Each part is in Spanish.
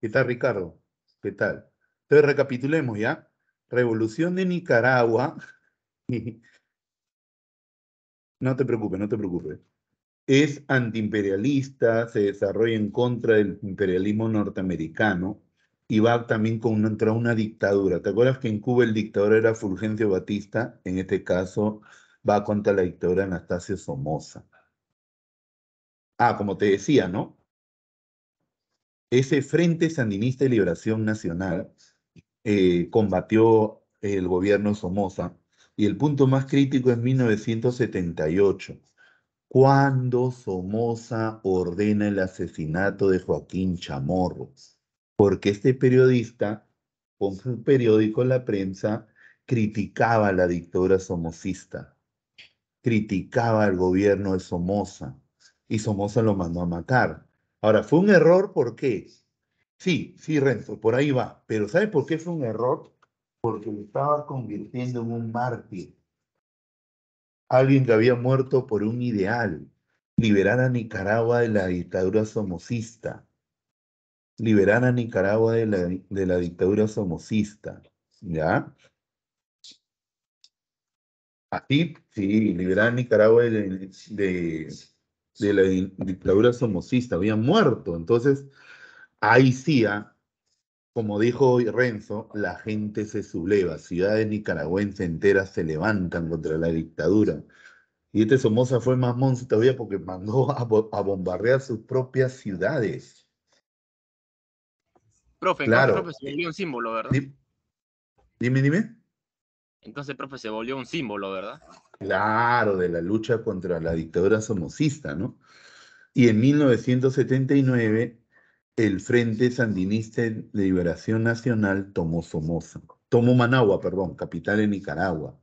¿Qué tal, Ricardo? ¿Qué tal? Entonces, recapitulemos ya. Revolución de Nicaragua. no te preocupes, no te preocupes. Es antiimperialista, se desarrolla en contra del imperialismo norteamericano y va también contra una dictadura. ¿Te acuerdas que en Cuba el dictador era Fulgencio Batista? En este caso va contra la dictadura Anastasio Somoza. Ah, como te decía, ¿no? ese Frente Sandinista de Liberación Nacional eh, combatió el gobierno Somoza y el punto más crítico es 1978, cuando Somoza ordena el asesinato de Joaquín Chamorro, porque este periodista, con su periódico La Prensa, criticaba a la dictadura somocista, criticaba al gobierno de Somoza, y Somoza lo mandó a matar. Ahora, fue un error porque, sí, sí, Renzo, por ahí va, pero ¿sabe por qué fue un error? Porque lo estaba convirtiendo en un mártir. Alguien que había muerto por un ideal, liberar a Nicaragua de la dictadura somocista, liberar a Nicaragua de la, dictadura somocista, ¿ya? Así, sí, liberar a Nicaragua de de la dictadura somocista, había muerto. Entonces, ahí sí, ah, como dijo Renzo, la gente se subleva, ciudades nicaragüenses enteras se levantan contra la dictadura. Y este Somoza fue más monstruo todavía porque mandó a, bombardear sus propias ciudades. Profe, claro. profe es un símbolo, ¿verdad? Dime, dime. Entonces, profe, se volvió un símbolo, ¿verdad? Claro, de la lucha contra la dictadura somocista, ¿no? Y en 1979, el Frente Sandinista de Liberación Nacional tomó Somoza, tomó Managua, perdón, capital de Nicaragua.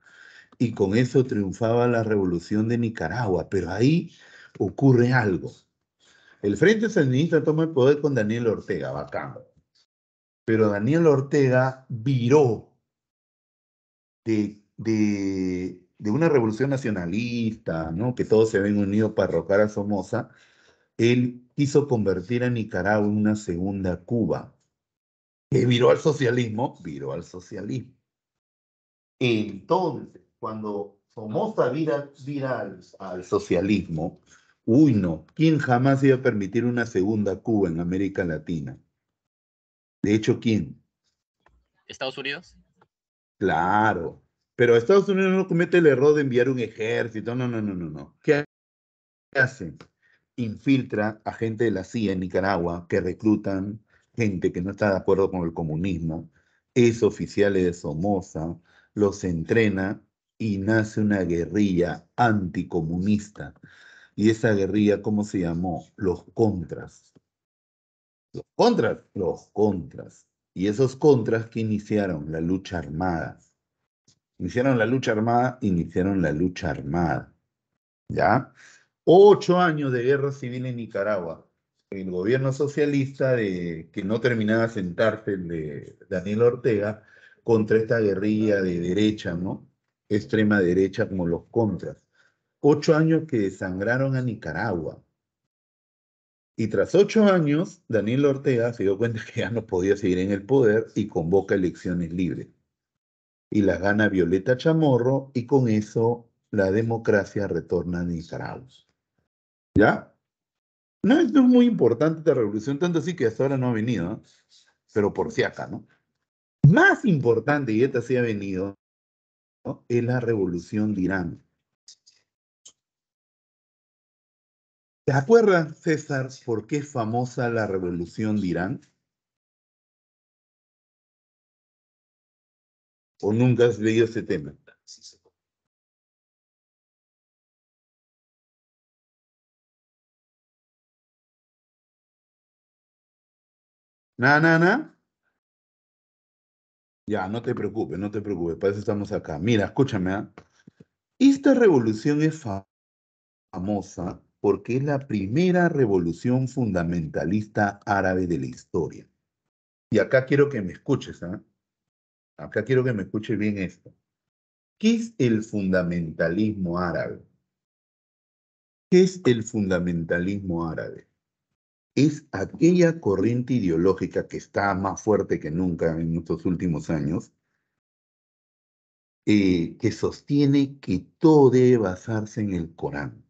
Y con eso triunfaba la revolución de Nicaragua. Pero ahí ocurre algo. El Frente Sandinista toma el poder con Daniel Ortega, bacán. Pero Daniel Ortega viró de, una revolución nacionalista, ¿no? que todos se habían unidos para rocar a Somoza, él quiso convertir a Nicaragua en una segunda Cuba. Que viró al socialismo, viró al socialismo. Entonces, cuando Somoza vira, al, al socialismo, uy no, ¿quién jamás iba a permitir una segunda Cuba en América Latina? De hecho, ¿quién? Estados Unidos. Claro. Pero Estados Unidos no comete el error de enviar un ejército. No, no, no, no, no. ¿Qué hacen? Infiltra a gente de la CIA en Nicaragua que reclutan gente que no está de acuerdo con el comunismo, es oficiales de Somoza, los entrena y nace una guerrilla anticomunista. Y esa guerrilla, ¿cómo se llamó? Los contras. Los contras, los contras y esos contras que iniciaron la lucha armada. Iniciaron la lucha armada, iniciaron la lucha armada. ¿Ya? Ocho años de guerra civil en Nicaragua. El gobierno socialista de, que no terminaba sentarse, el de Daniel Ortega, contra esta guerrilla de derecha, ¿no? Extrema derecha como los contras. Ocho años que desangraron a Nicaragua. Y tras ocho años, Daniel Ortega se dio cuenta que ya no podía seguir en el poder y convoca elecciones libres. Y las gana Violeta Chamorro y con eso la democracia retorna a Nicaragua. ¿Ya? No, esto es muy importante esta revolución, tanto así que hasta ahora no ha venido, pero por si acá, ¿no? Más importante, y esta sí ha venido, es la revolución de Irán. ¿Te acuerdas, César, por qué es famosa la revolución de Irán? ¿O nunca has leído ese tema? ¿Na, na, na? Ya, no te preocupes, no te preocupes, para eso estamos acá. Mira, escúchame. ¿ah? Esta revolución es famosa porque es la primera revolución fundamentalista árabe de la historia. Y acá quiero que me escuches, ¿ah? acá quiero que me escuches bien esto. ¿Qué es el fundamentalismo árabe? ¿Qué es el fundamentalismo árabe? Es aquella corriente ideológica que está más fuerte que nunca en estos últimos años, eh, que sostiene que todo debe basarse en el Corán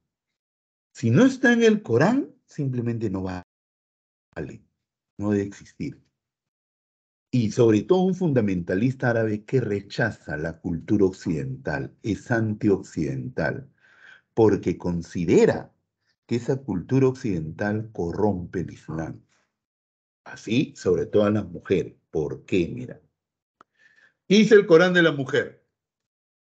si no está en el Corán, simplemente no vale, no debe existir. Y sobre todo un fundamentalista árabe que rechaza la cultura occidental, es antioccidental, porque considera que esa cultura occidental corrompe el Islam. Así, sobre todo a las mujeres. ¿Por qué? Mira. Dice el Corán de la mujer.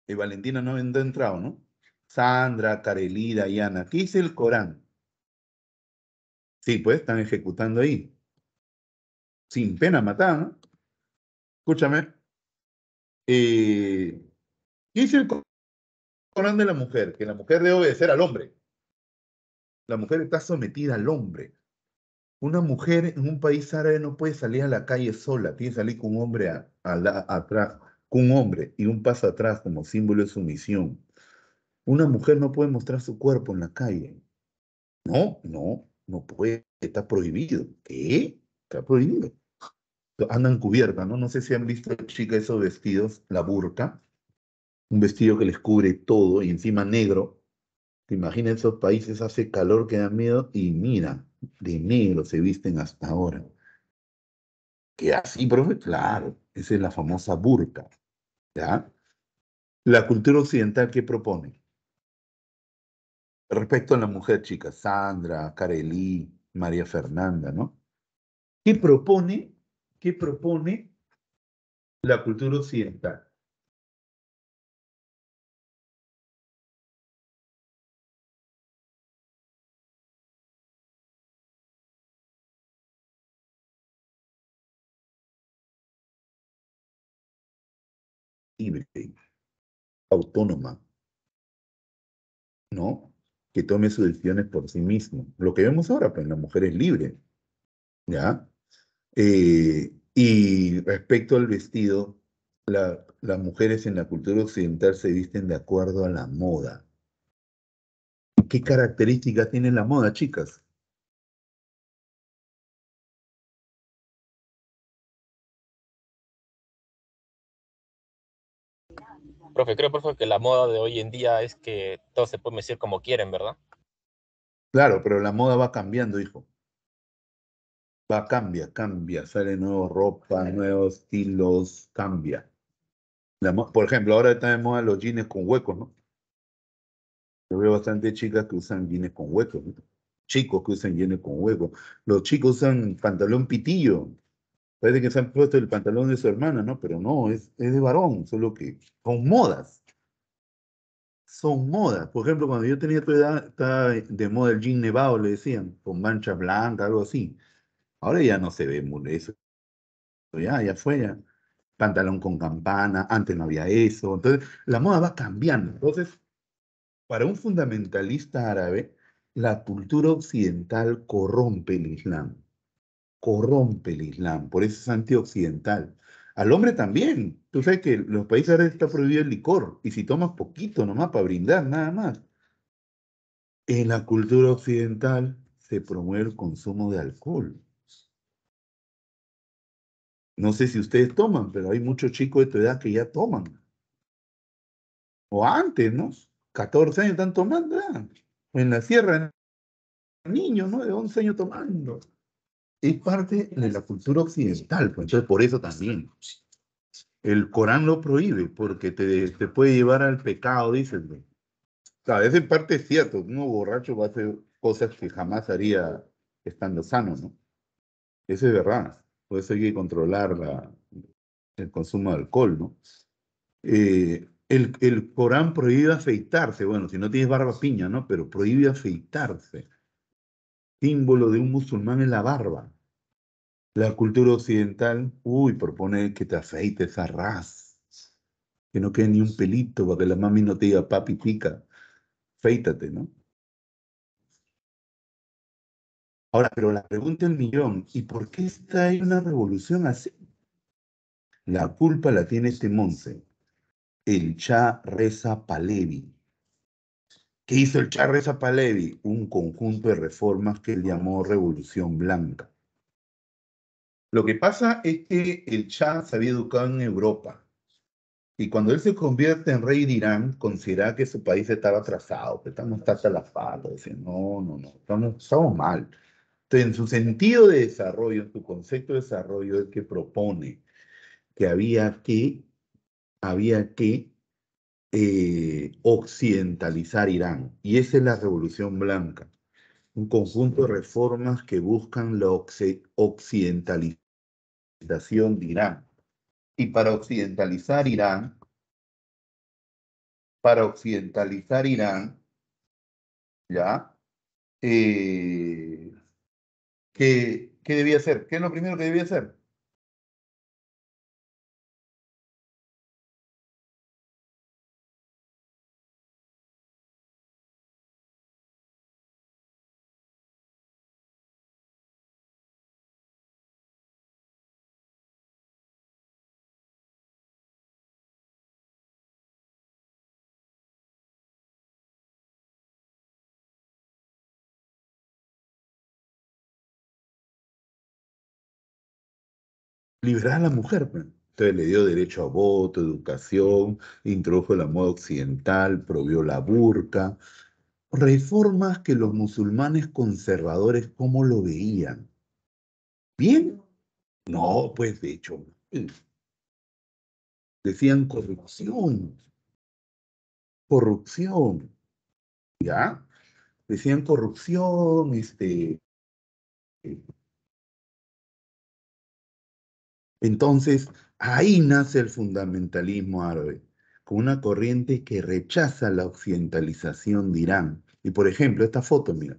Y Valentina no ha entrado, ¿no? Sandra, y Yana. ¿Qué dice el Corán? Sí, pues están ejecutando ahí. Sin pena matar, Escúchame. Eh, ¿Qué dice el Corán de la mujer? Que la mujer debe obedecer al hombre. La mujer está sometida al hombre. Una mujer en un país árabe no puede salir a la calle sola, tiene que salir con un hombre a, atrás, con un hombre y un paso atrás como símbolo de sumisión. Una mujer no puede mostrar su cuerpo en la calle. No, no, no puede, está prohibido. ¿Qué? Está prohibido. Andan cubiertas, ¿no? No sé si han visto, chicas, esos vestidos, la burka, un vestido que les cubre todo y encima negro. Te imaginas esos países, hace calor que da miedo y mira, de negro se visten hasta ahora. ¿Qué así, profe? Claro, esa es la famosa burka. ¿Ya? La cultura occidental que propone Respecto a la mujer, chica, Sandra, Carelí, María Fernanda, ¿no? ¿Qué propone, qué propone la cultura occidental? autónoma, ¿no? tome sus decisiones por sí mismo. Lo que vemos ahora, pues la mujer es libre. ¿Ya? Eh, y respecto al vestido, las mujeres en la cultura occidental se visten de acuerdo a la moda. ¿Qué características tiene la moda, chicas? Creo, profe, que la moda de hoy en día es que todos se pueden decir como quieren, ¿verdad? Claro, pero la moda va cambiando, hijo. Va, cambia, cambia. Sale nueva ropa, nuevos estilos, cambia. por ejemplo, ahora está de moda los jeans con huecos, ¿no? Yo veo bastante chicas que usan jeans con huecos, chicos que usan jeans con huecos. Los chicos usan pantalón pitillo, Parece que se han puesto el pantalón de su hermana, ¿no? Pero no, es, es de varón, solo que son modas. Son modas. Por ejemplo, cuando yo tenía tu edad, estaba de moda el jean nevado, le decían, con mancha blanca, algo así. Ahora ya no se ve muy eso. Ya, ya fue, ya. Pantalón con campana, antes no había eso. Entonces, la moda va cambiando. Entonces, para un fundamentalista árabe, la cultura occidental corrompe el Islam corrompe el Islam, por eso es antioccidental. Al hombre también. Tú sabes que en los países árabes está prohibido el licor, y si tomas poquito nomás para brindar, nada más. En la cultura occidental se promueve el consumo de alcohol. No sé si ustedes toman, pero hay muchos chicos de tu edad que ya toman. O antes, ¿no? 14 años están tomando. En la sierra, niños, ¿no? De 11 años tomando es parte de la cultura occidental, pues, entonces por eso también. El Corán lo prohíbe porque te, te puede llevar al pecado, dicen. sea es en parte es cierto, uno borracho va a hacer cosas que jamás haría estando sano, ¿no? Eso es verdad. Por eso hay que controlar el consumo de alcohol, ¿no? Eh, el, el Corán prohíbe afeitarse, bueno, si no tienes barba piña, ¿no? Pero prohíbe afeitarse símbolo de un musulmán es la barba. La cultura occidental, uy, propone que te afeites a ras, que no quede ni un pelito para que la mami no te diga, papi, pica, feítate, ¿no? Ahora, pero la pregunta del millón, ¿y por qué está ahí una revolución así? La culpa la tiene este monse, el Cha Reza Palevi que hizo el Charles Zapalevi? un conjunto de reformas que él llamó Revolución Blanca. Lo que pasa es que el Shah se había educado en Europa y cuando él se convierte en rey de Irán, considera que su país estaba atrasado, que estamos hasta la dice, no, no, no, estamos, mal. Entonces, en su sentido de desarrollo, en su concepto de desarrollo, es que propone que había que, había que eh, occidentalizar Irán. Y esa es la Revolución Blanca, un conjunto de reformas que buscan la occidentalización de Irán. Y para occidentalizar Irán, para occidentalizar Irán, ¿ya? que eh, ¿qué, ¿Qué debía hacer? ¿Qué es lo primero que debía hacer? liberar a la mujer. Pues. Entonces le dio derecho a voto, educación, introdujo la moda occidental, prohibió la burka. Reformas que los musulmanes conservadores, ¿cómo lo veían? ¿Bien? No, pues de hecho, decían corrupción, corrupción, ¿ya? Decían corrupción, este, eh, entonces, ahí nace el fundamentalismo árabe, con una corriente que rechaza la occidentalización de Irán. Y por ejemplo, esta foto, mira,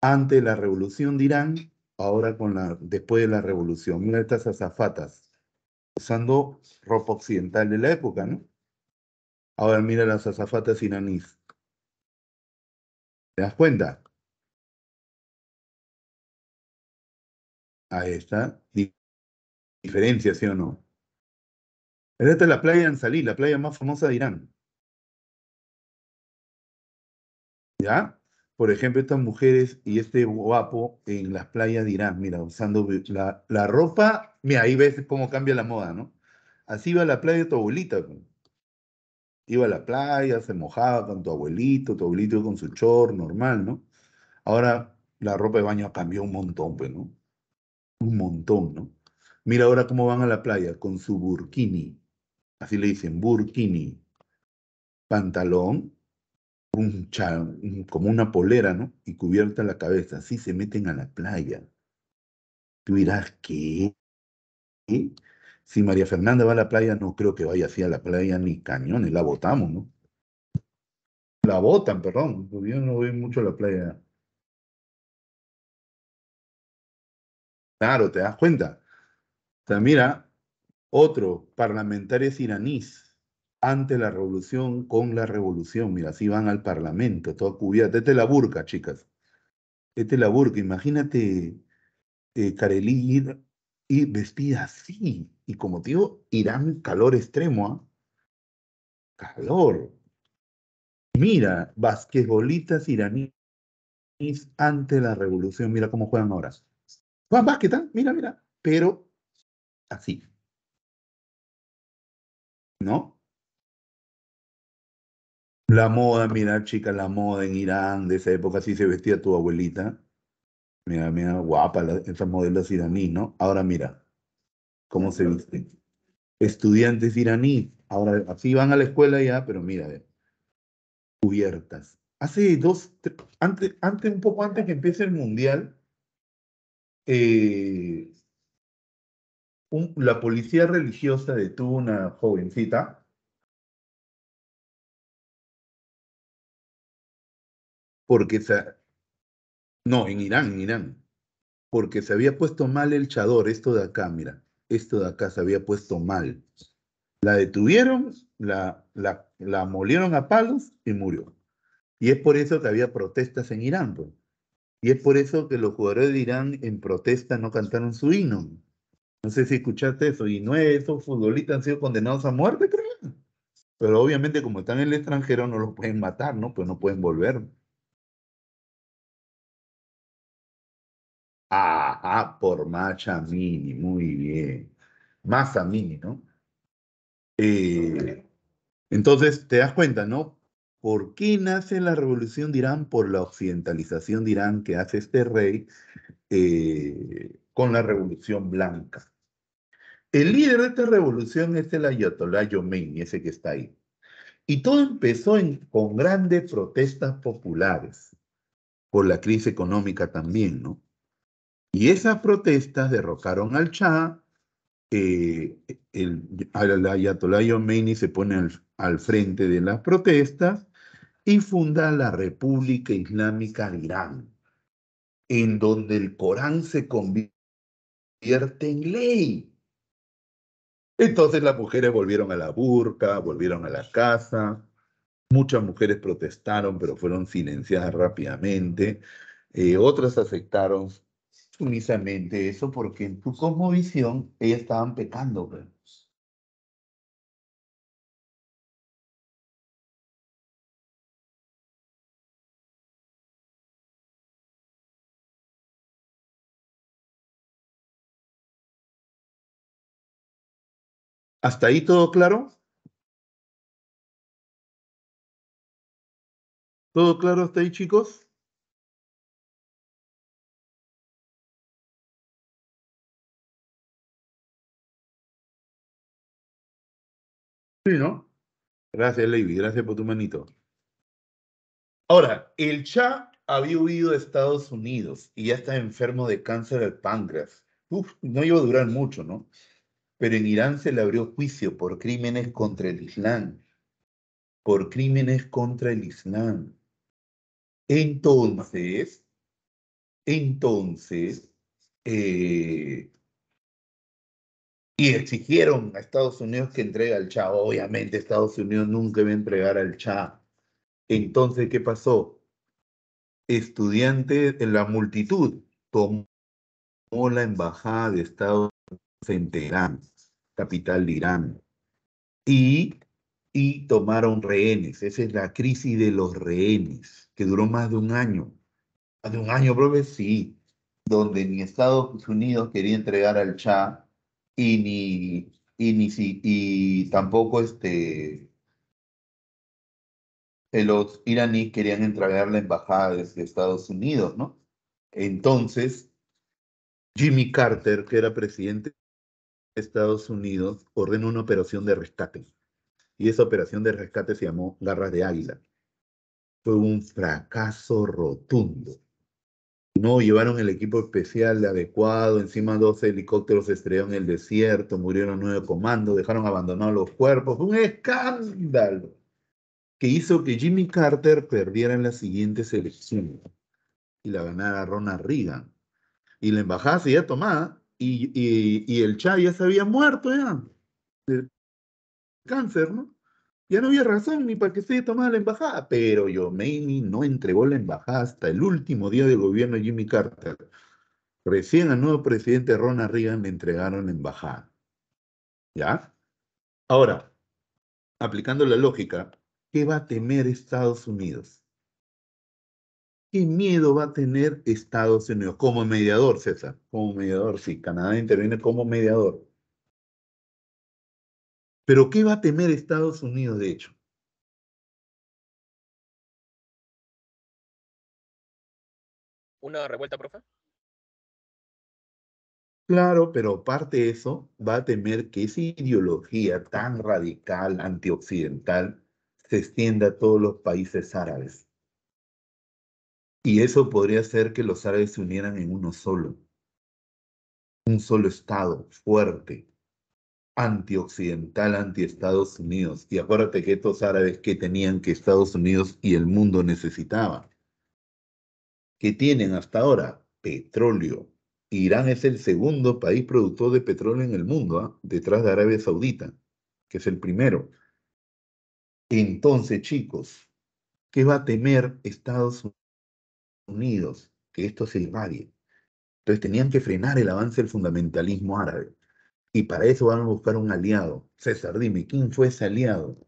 antes de la revolución de Irán, ahora con la, después de la revolución, mira estas azafatas, usando ropa occidental de la época, ¿no? Ahora mira las azafatas iraníes. ¿Te das cuenta? Ahí está diferencia, ¿sí o no? Esta es la playa en Ansalí, la playa más famosa de Irán. ¿Ya? Por ejemplo, estas mujeres y este guapo en las playas de Irán, mira, usando la, ropa, mira, ahí ves cómo cambia la moda, ¿no? Así iba a la playa de tu abuelita. Iba a la playa, se mojaba con tu abuelito, tu abuelito con su chor, normal, ¿no? Ahora la ropa de baño cambió un montón, pues, ¿no? Un montón, ¿no? Mira ahora cómo van a la playa con su burkini. Así le dicen, burkini. Pantalón, un como una polera, ¿no? Y cubierta la cabeza. Así se meten a la playa. Tú dirás, ¿qué? Si María Fernanda va a la playa, no creo que vaya así a la playa ni cañones, la botamos, ¿no? La botan, perdón. Pues yo no voy mucho a la playa. Claro, te das cuenta mira, otro es iraní, ante la revolución con la revolución. Mira, así van al parlamento, toda cubierta. Este es la burca, chicas. Este es la burca. Imagínate eh, Kareli vestida así. Y como digo, Irán, calor extremo. ¿ah? Calor. Mira, basquetbolistas iraníes ante la revolución. Mira cómo juegan ahora. Juan tal? ¿ah? mira, mira. Pero así. ¿No? La moda, mira, chica, la moda en Irán, de esa época así se vestía tu abuelita. Mira, mira, guapa, esas modelos iraníes, ¿no? Ahora mira, cómo se visten. Estudiantes iraníes. ahora así van a la escuela ya, pero mira, cubiertas. Hace dos, antes, antes, un poco antes que empiece el mundial, eh, la policía religiosa detuvo una jovencita porque se, no, en Irán, Irán, porque se había puesto mal el chador, esto de acá, mira, esto de acá se había puesto mal. La detuvieron, la, la, la molieron a palos y murió. Y es por eso que había protestas en Irán. Pues. Y es por eso que los jugadores de Irán en protesta no cantaron su himno. No sé si escuchaste eso. Y no, esos futbolistas han sido condenados a muerte, creo. Pero obviamente, como están en el extranjero, no los pueden matar, ¿no? Pues no pueden volver. Ajá, por Macha Mini, muy bien. Masa Mini, ¿no? Eh, entonces, te das cuenta, ¿no? ¿Por qué nace la revolución de Irán? Por la occidentalización de Irán que hace este rey eh, con la revolución blanca. El líder de esta revolución es el Ayatollah Khomeini, ese que está ahí. Y todo empezó con grandes protestas populares por la crisis económica también, ¿no? Y esas protestas derrocaron al Shah, eh, el, Ayatollah Khomeini se pone al frente de las protestas y funda la República Islámica de Irán, en donde el Corán se convierte en ley. Entonces las mujeres volvieron a la burca, volvieron a la casa, muchas mujeres protestaron, pero fueron silenciadas rápidamente, eh, otras aceptaron sumisamente eso porque en tu cosmovisión ellas estaban pecando. ¿Hasta ahí todo claro? ¿Todo claro hasta ahí, chicos? Sí, ¿no? Gracias, Levi. Gracias por tu manito. Ahora, el Cha había huido de Estados Unidos y ya está enfermo de cáncer de páncreas. Uf, no iba a durar mucho, ¿no? Pero en Irán se le abrió juicio por crímenes contra el Islam, por crímenes contra el Islam. Entonces, entonces, eh, y exigieron a Estados Unidos que entregue al Shah. Obviamente Estados Unidos nunca va a entregar al Shah. Entonces, ¿qué pasó? Estudiantes, la multitud tomó la embajada de Estados en Teherán, capital de Irán, y, y tomaron rehenes. Esa es la crisis de los rehenes, que duró más de un año. Más de un año, profe, sí, donde ni Estados Unidos quería entregar al Shah y ni, ni y tampoco este eh, los iraníes querían entregar la embajada de Estados Unidos, ¿no? Entonces, Jimmy Carter, que era presidente Estados Unidos ordenó una operación de rescate. Y esa operación de rescate se llamó Garras de Águila. Fue un fracaso rotundo. No llevaron el equipo especial adecuado, encima dos helicópteros se estrellaron en el desierto, murieron nueve comandos, dejaron abandonados los cuerpos. Fue un escándalo que hizo que Jimmy Carter perdiera en la siguiente selección y la ganara Ronald Reagan. Y la embajada seguía tomada, y, el Chá ya se había muerto ya, cáncer, ¿no? Ya no había razón ni para que se tomara la embajada, pero Yomeini no entregó la embajada hasta el último día del gobierno de Jimmy Carter. Recién al nuevo presidente Ronald Reagan le entregaron la embajada. ¿Ya? Ahora, aplicando la lógica, ¿qué va a temer Estados Unidos? ¿Qué miedo va a tener Estados Unidos como mediador, César? Como mediador, sí, Canadá interviene como mediador. Pero ¿qué va a temer Estados Unidos, de hecho? ¿Una revuelta, profe? Claro, pero aparte de eso va a temer que esa ideología tan radical, antioccidental, se extienda a todos los países árabes. Y eso podría hacer que los árabes se unieran en uno solo. Un solo Estado fuerte, antioccidental, anti-Estados Unidos. Y acuérdate que estos árabes que tenían que Estados Unidos y el mundo necesitaban, que tienen hasta ahora petróleo. Irán es el segundo país productor de petróleo en el mundo, ¿ah? detrás de Arabia Saudita, que es el primero. Entonces, chicos, ¿qué va a temer Estados Unidos? Unidos, que esto se irradie. Entonces tenían que frenar el avance del fundamentalismo árabe. Y para eso van a buscar un aliado. César, dime, ¿quién fue ese aliado?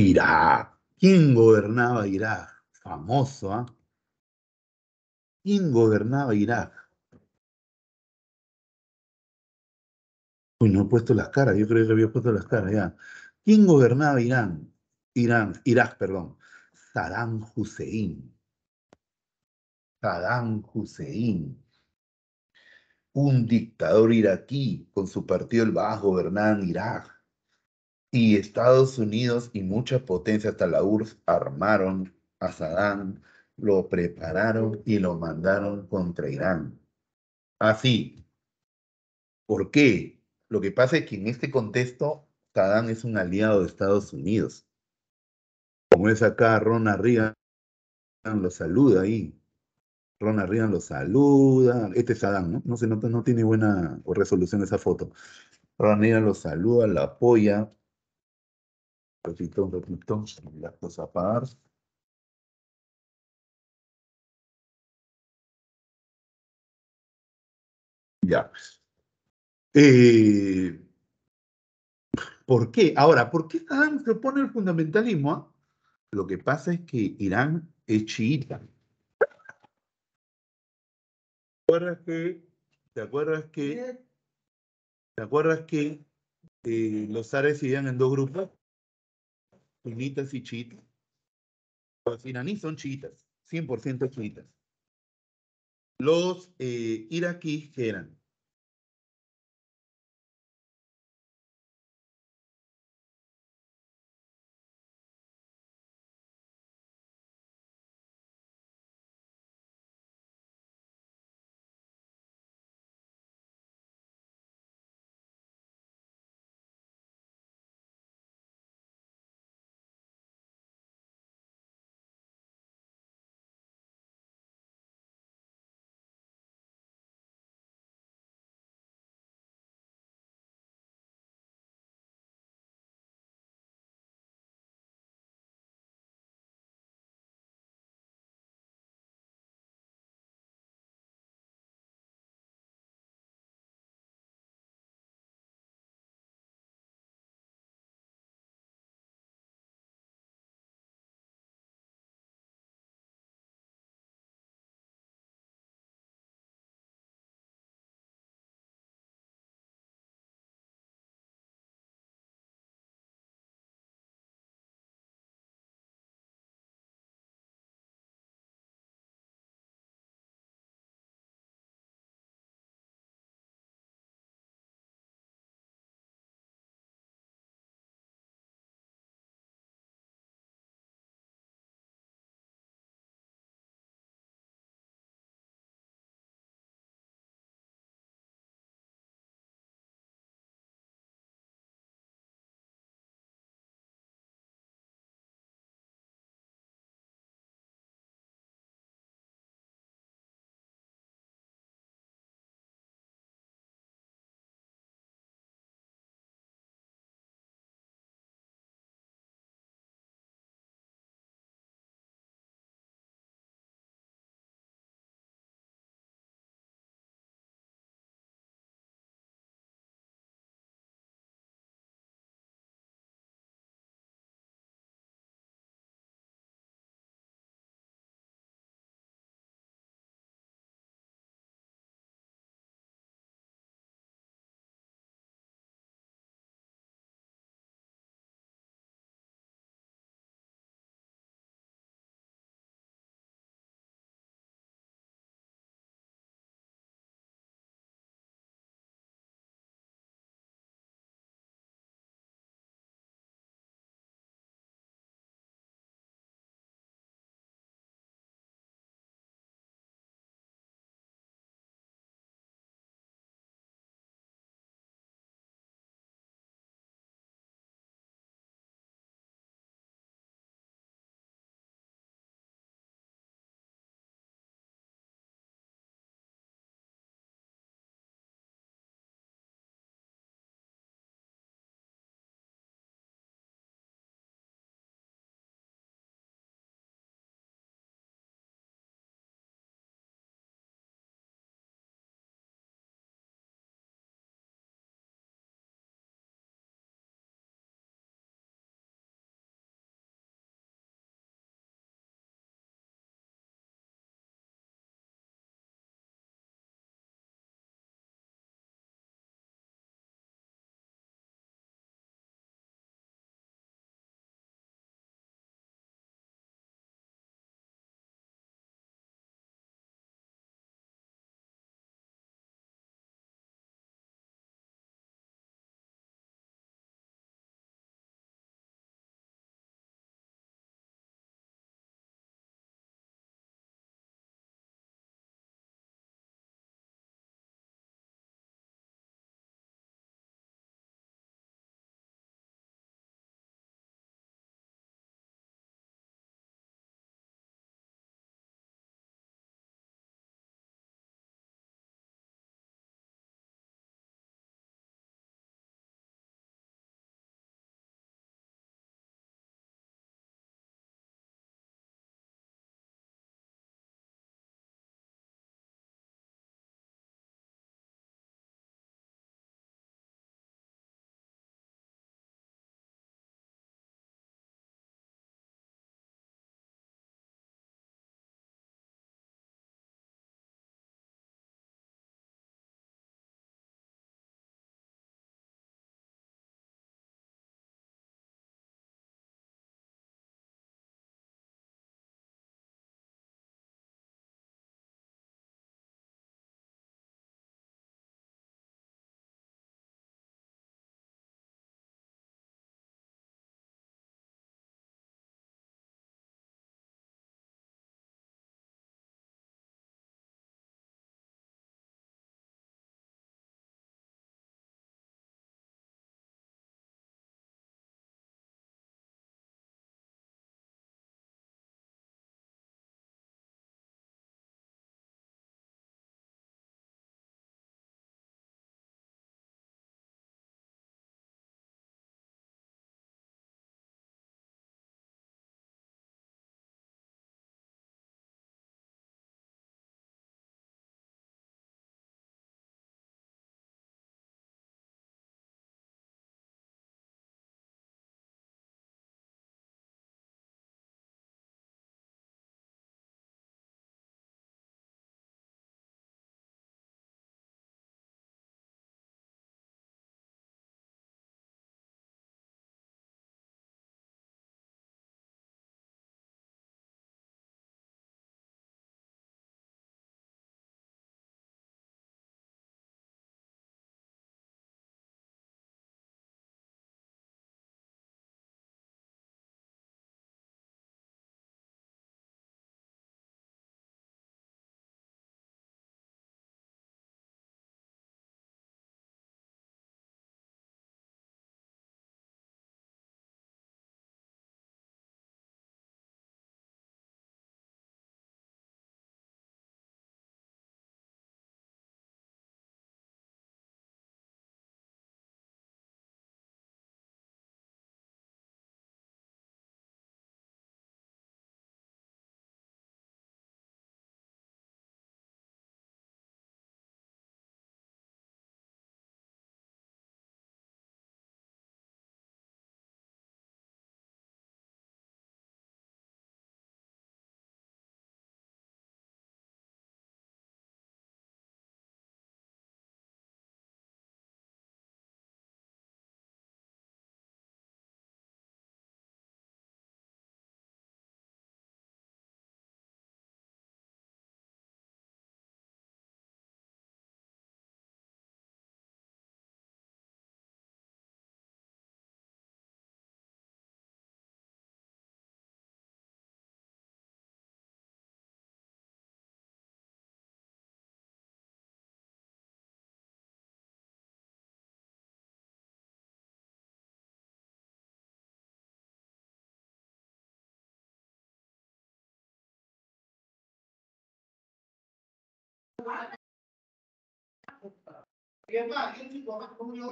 Irak. ¿Quién gobernaba Irak? Famoso, ¿ah? ¿Quién gobernaba Irak? Uy, no he puesto las caras, yo creo que había puesto las caras ya. ¿Quién gobernaba Irán? Irán, Irak, perdón. Saddam Hussein. Saddam Hussein. Un dictador iraquí con su partido el bajo gobernaba Irak. Y Estados Unidos y muchas potencias hasta la URSS armaron a Saddam, lo prepararon y lo mandaron contra Irán. Así. ¿Por qué? Lo que pasa es que en este contexto, Saddam es un aliado de Estados Unidos. Como es acá, Ronald Reagan lo saluda ahí. Ronald Reagan lo saluda. Este es Saddam, ¿no? se nota, no tiene buena resolución esa foto. Ronald Reagan lo saluda, lo apoya, Repito, repito, la cosa par. Ya. Eh, ¿Por qué? Ahora, ¿por qué se propone el fundamentalismo? Ah? Lo que pasa es que Irán es chiita. ¿Te acuerdas que, te acuerdas que, te acuerdas que eh, los árabes se en dos grupos? sunitas y chiitas. Los iraníes son chiitas, 100% chiitas. Los eh, iraquíes que eran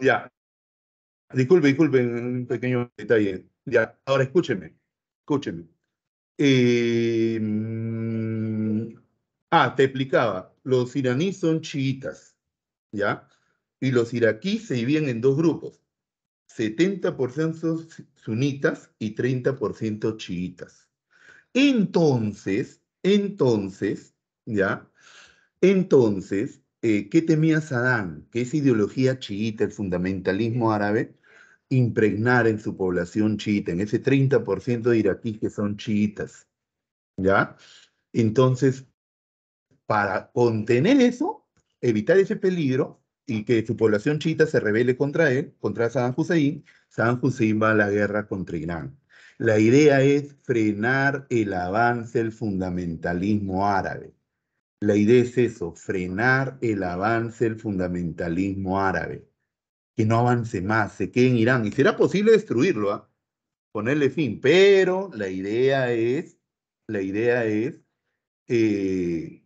Ya. Disculpe, disculpe, un pequeño detalle. Ya, ahora escúcheme, escúcheme. Em, ah, te explicaba, los iraníes son chiitas, ¿ya? Y los iraquíes se dividen en dos grupos, 70% sunitas y 30% chiitas. Entonces, entonces, ¿ya? Entonces, eh, ¿qué temía Saddam? Que esa ideología chiita, el fundamentalismo árabe, impregnar en su población chiita, en ese 30% de iraquíes que son chiitas. ¿Ya? Entonces, para contener eso, evitar ese peligro y que su población chiita se rebele contra él, contra Saddam Hussein, Saddam Hussein va a la guerra contra Irán. La idea es frenar el avance del fundamentalismo árabe. La idea es eso, frenar el avance del fundamentalismo árabe, que no avance más, se quede en Irán. Y será posible destruirlo, ¿ah? ponerle fin, pero la idea es, la idea es eh,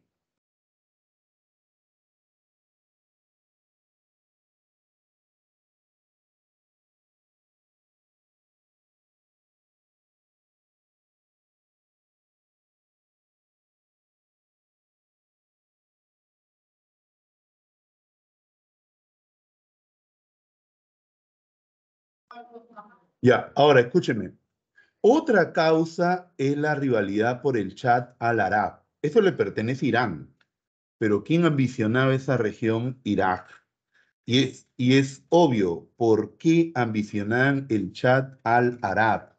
Ya, ahora escúcheme. Otra causa es la rivalidad por el chat al Arab. Eso le pertenece a Irán, pero ¿quién ambicionaba esa región? Irak. Y es, y es obvio por qué ambicionan el chat al Arab.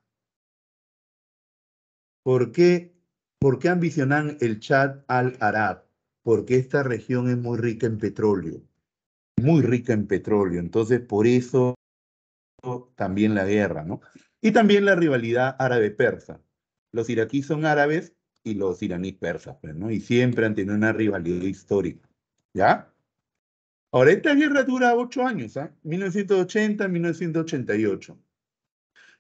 ¿Por qué, ¿Por qué ambicionan el chat al Arab? Porque esta región es muy rica en petróleo, muy rica en petróleo. Entonces, por eso también la guerra, ¿no? Y también la rivalidad árabe-persa. Los iraquíes son árabes y los iraníes persas, pues, ¿no? Y siempre han tenido una rivalidad histórica, ¿ya? Ahora, esta guerra dura ocho años, ¿eh? ¿ah? 1980-1988,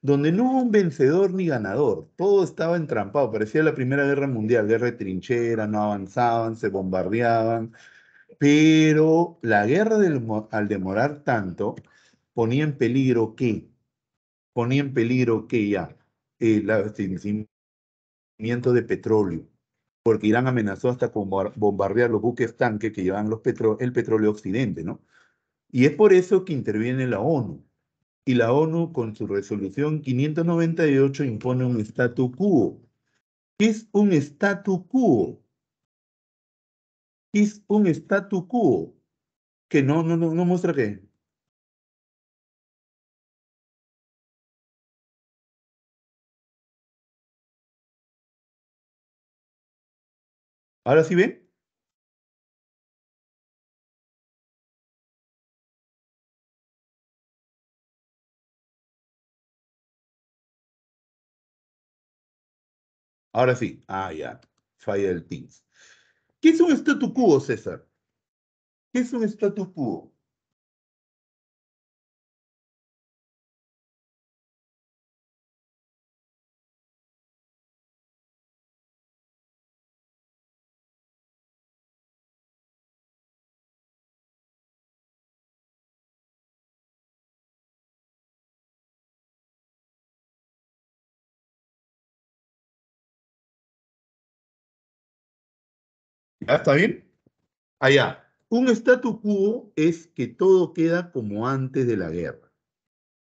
donde no hubo un vencedor ni ganador, todo estaba entrampado, parecía la Primera Guerra Mundial, guerra de trinchera, no avanzaban, se bombardeaban, pero la guerra al demorar tanto, ponía en peligro qué, ponía en peligro qué ya el eh, abastecimiento de petróleo, porque Irán amenazó hasta con bombardear los buques tanques que llevan los petro el petróleo occidente, ¿no? Y es por eso que interviene la ONU. Y la ONU, con su resolución 598, impone un statu quo. ¿Qué es un statu quo? ¿Qué es un statu quo? Que no, no, no, no muestra qué. ¿Ahora sí ven? Ahora sí. Ah, ya. Falla Teams. ¿Qué es un statu quo, César? ¿Qué es un statu quo? está bien? Allá. Un statu quo es que todo queda como antes de la guerra.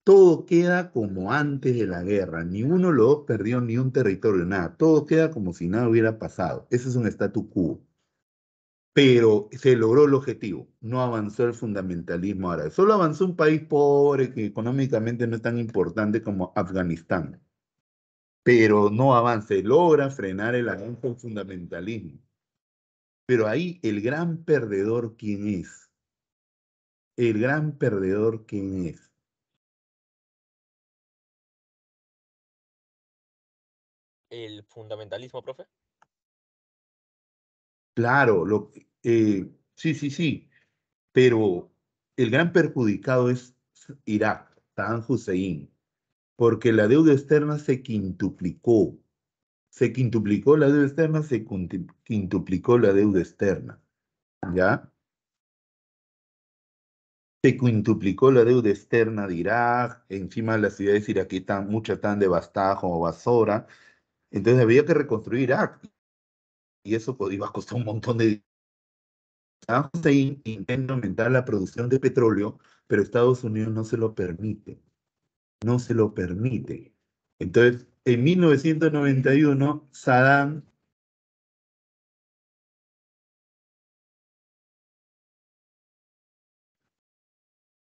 Todo queda como antes de la guerra. Ni uno lo perdió ni un territorio, nada. Todo queda como si nada hubiera pasado. Ese es un statu quo. Pero se logró el objetivo. No avanzó el fundamentalismo Ahora, Solo avanzó un país pobre que económicamente no es tan importante como Afganistán. Pero no avanza. Logra frenar el avance del fundamentalismo pero ahí el gran perdedor, ¿quién es? El gran perdedor, ¿quién es? ¿El fundamentalismo, profe? Claro, lo, eh, sí, sí, sí. Pero el gran perjudicado es Irak, Saddam Hussein, porque la deuda externa se quintuplicó se quintuplicó la deuda externa, se quintuplicó la deuda externa. ¿Ya? Se quintuplicó la deuda externa de Irak, encima las ciudades iraquíes, muchas tan devastadas o Basora. Entonces había que reconstruir Irak. Y eso iba a costar un montón de dinero. E se intenta aumentar la producción de petróleo, pero Estados Unidos no se lo permite. No se lo permite. Entonces, en 1991 Saddam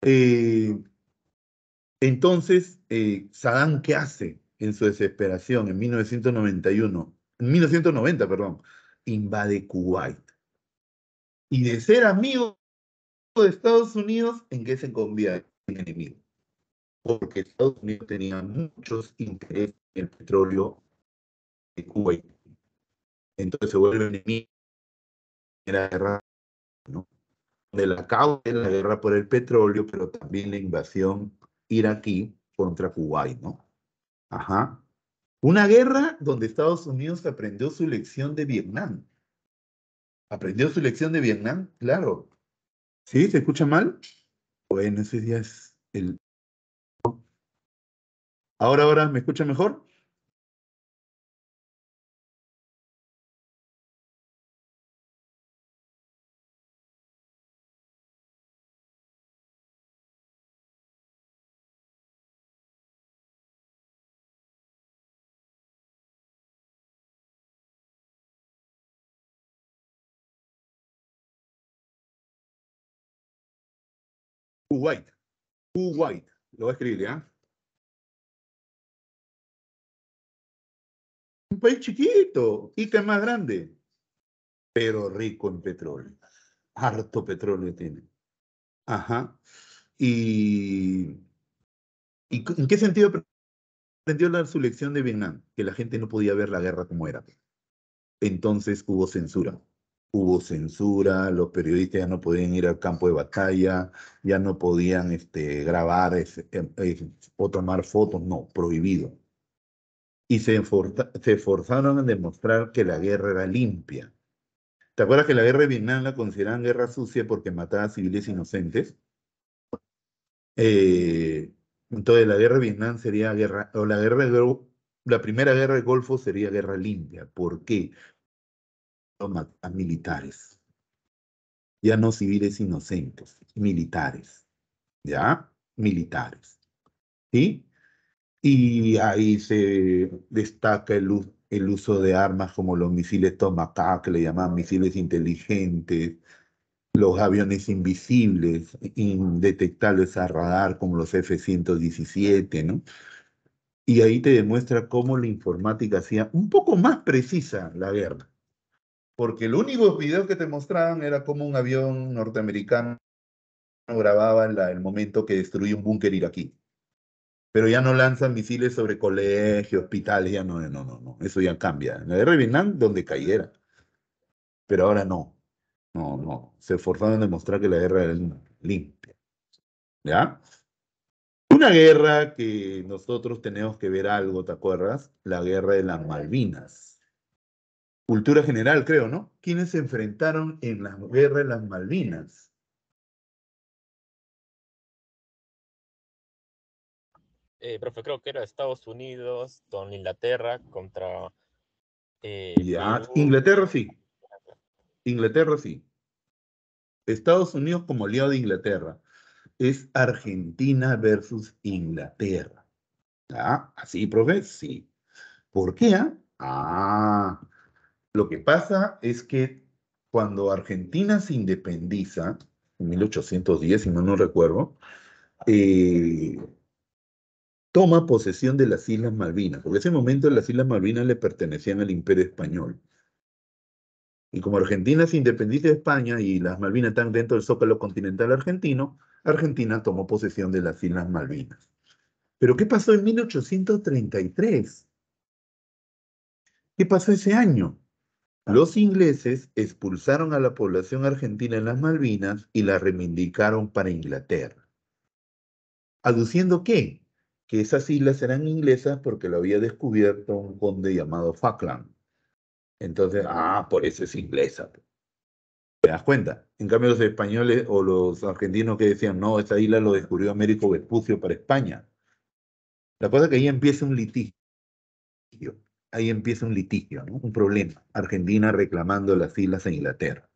eh, entonces, eh, Saddam, ¿qué hace en su desesperación en 1991? En 1990, perdón, invade Kuwait. Y de ser amigo de Estados Unidos, ¿en qué se convierte en enemigo? porque Estados Unidos tenía muchos intereses en el petróleo de Cuba entonces se vuelve enemigo de guerra, ¿no? De la causa de la guerra por el petróleo, pero también la invasión iraquí contra Kuwait, ¿no? Ajá. Una guerra donde Estados Unidos aprendió su lección de Vietnam. ¿Aprendió su lección de Vietnam? Claro. ¿Sí? ¿Se escucha mal? Bueno, ese día es el, Ahora, ahora, ¿me escuchan mejor? White, White, Lo voy a escribir, ¿ya? ¿eh? es chiquito, que es más grande, pero rico en petróleo. Harto petróleo tiene. Ajá. ¿Y, en qué sentido aprendió la, su de Vietnam? Que la gente no podía ver la guerra como era. Entonces hubo censura. Hubo censura, los periodistas ya no podían ir al campo de batalla, ya no podían este, grabar em, o tomar fotos, no, prohibido y se, forzaron a demostrar que la guerra era limpia. ¿Te acuerdas que la guerra de Vietnam la consideraban guerra sucia porque mataba a civiles inocentes? Eh, entonces la guerra de Vietnam sería guerra, o la guerra de, la primera guerra del Golfo sería guerra limpia. ¿Por qué? A militares. Ya no civiles inocentes, militares. ¿Ya? Militares. ¿Sí? Y ahí se destaca el, uso de armas como los misiles Tomahawk, que le llaman misiles inteligentes, los aviones invisibles, indetectables a radar, como los F-117, ¿no? Y ahí te demuestra cómo la informática hacía un poco más precisa la guerra. Porque el únicos videos que te mostraban era cómo un avión norteamericano grababa el momento que destruía un búnker iraquí pero ya no lanzan misiles sobre colegios, hospitales, ya no, no, no, no, eso ya cambia. En la guerra de Vietnam, donde cayera, pero ahora no, no, no, se esforzaron a demostrar que la guerra era limpia, ¿ya? Una guerra que nosotros tenemos que ver algo, ¿te acuerdas? La guerra de las Malvinas. Cultura general, creo, ¿no? ¿Quiénes se enfrentaron en la guerra de las Malvinas? eh, profe, creo que era Estados Unidos con Inglaterra contra... Eh, Inglaterra sí. Inglaterra sí. Estados Unidos como aliado de Inglaterra. Es Argentina versus Inglaterra. ¿Ah? ¿Así, profe? Sí. ¿Por qué? Ah? ah, lo que pasa es que cuando Argentina se independiza, en 1810, si no, no recuerdo, eh, toma posesión de las Islas Malvinas, porque en ese momento las Islas Malvinas le pertenecían al Imperio Español. Y como Argentina se independiente de España y las Malvinas están dentro del zócalo continental argentino, Argentina tomó posesión de las Islas Malvinas. Pero ¿qué pasó en 1833? ¿Qué pasó ese año? Los ingleses expulsaron a la población argentina en las Malvinas y la reivindicaron para Inglaterra. ¿Aduciendo qué? que esas islas eran inglesas porque lo había descubierto un conde llamado Falkland. Entonces, ah, por eso es inglesa. Pues. ¿Te das cuenta? En cambio, los españoles o los argentinos que decían, no, esa isla lo descubrió Américo Vespucio para España. La cosa es que ahí empieza un litigio. Ahí empieza un litigio, ¿no? un problema. Argentina reclamando las islas en Inglaterra.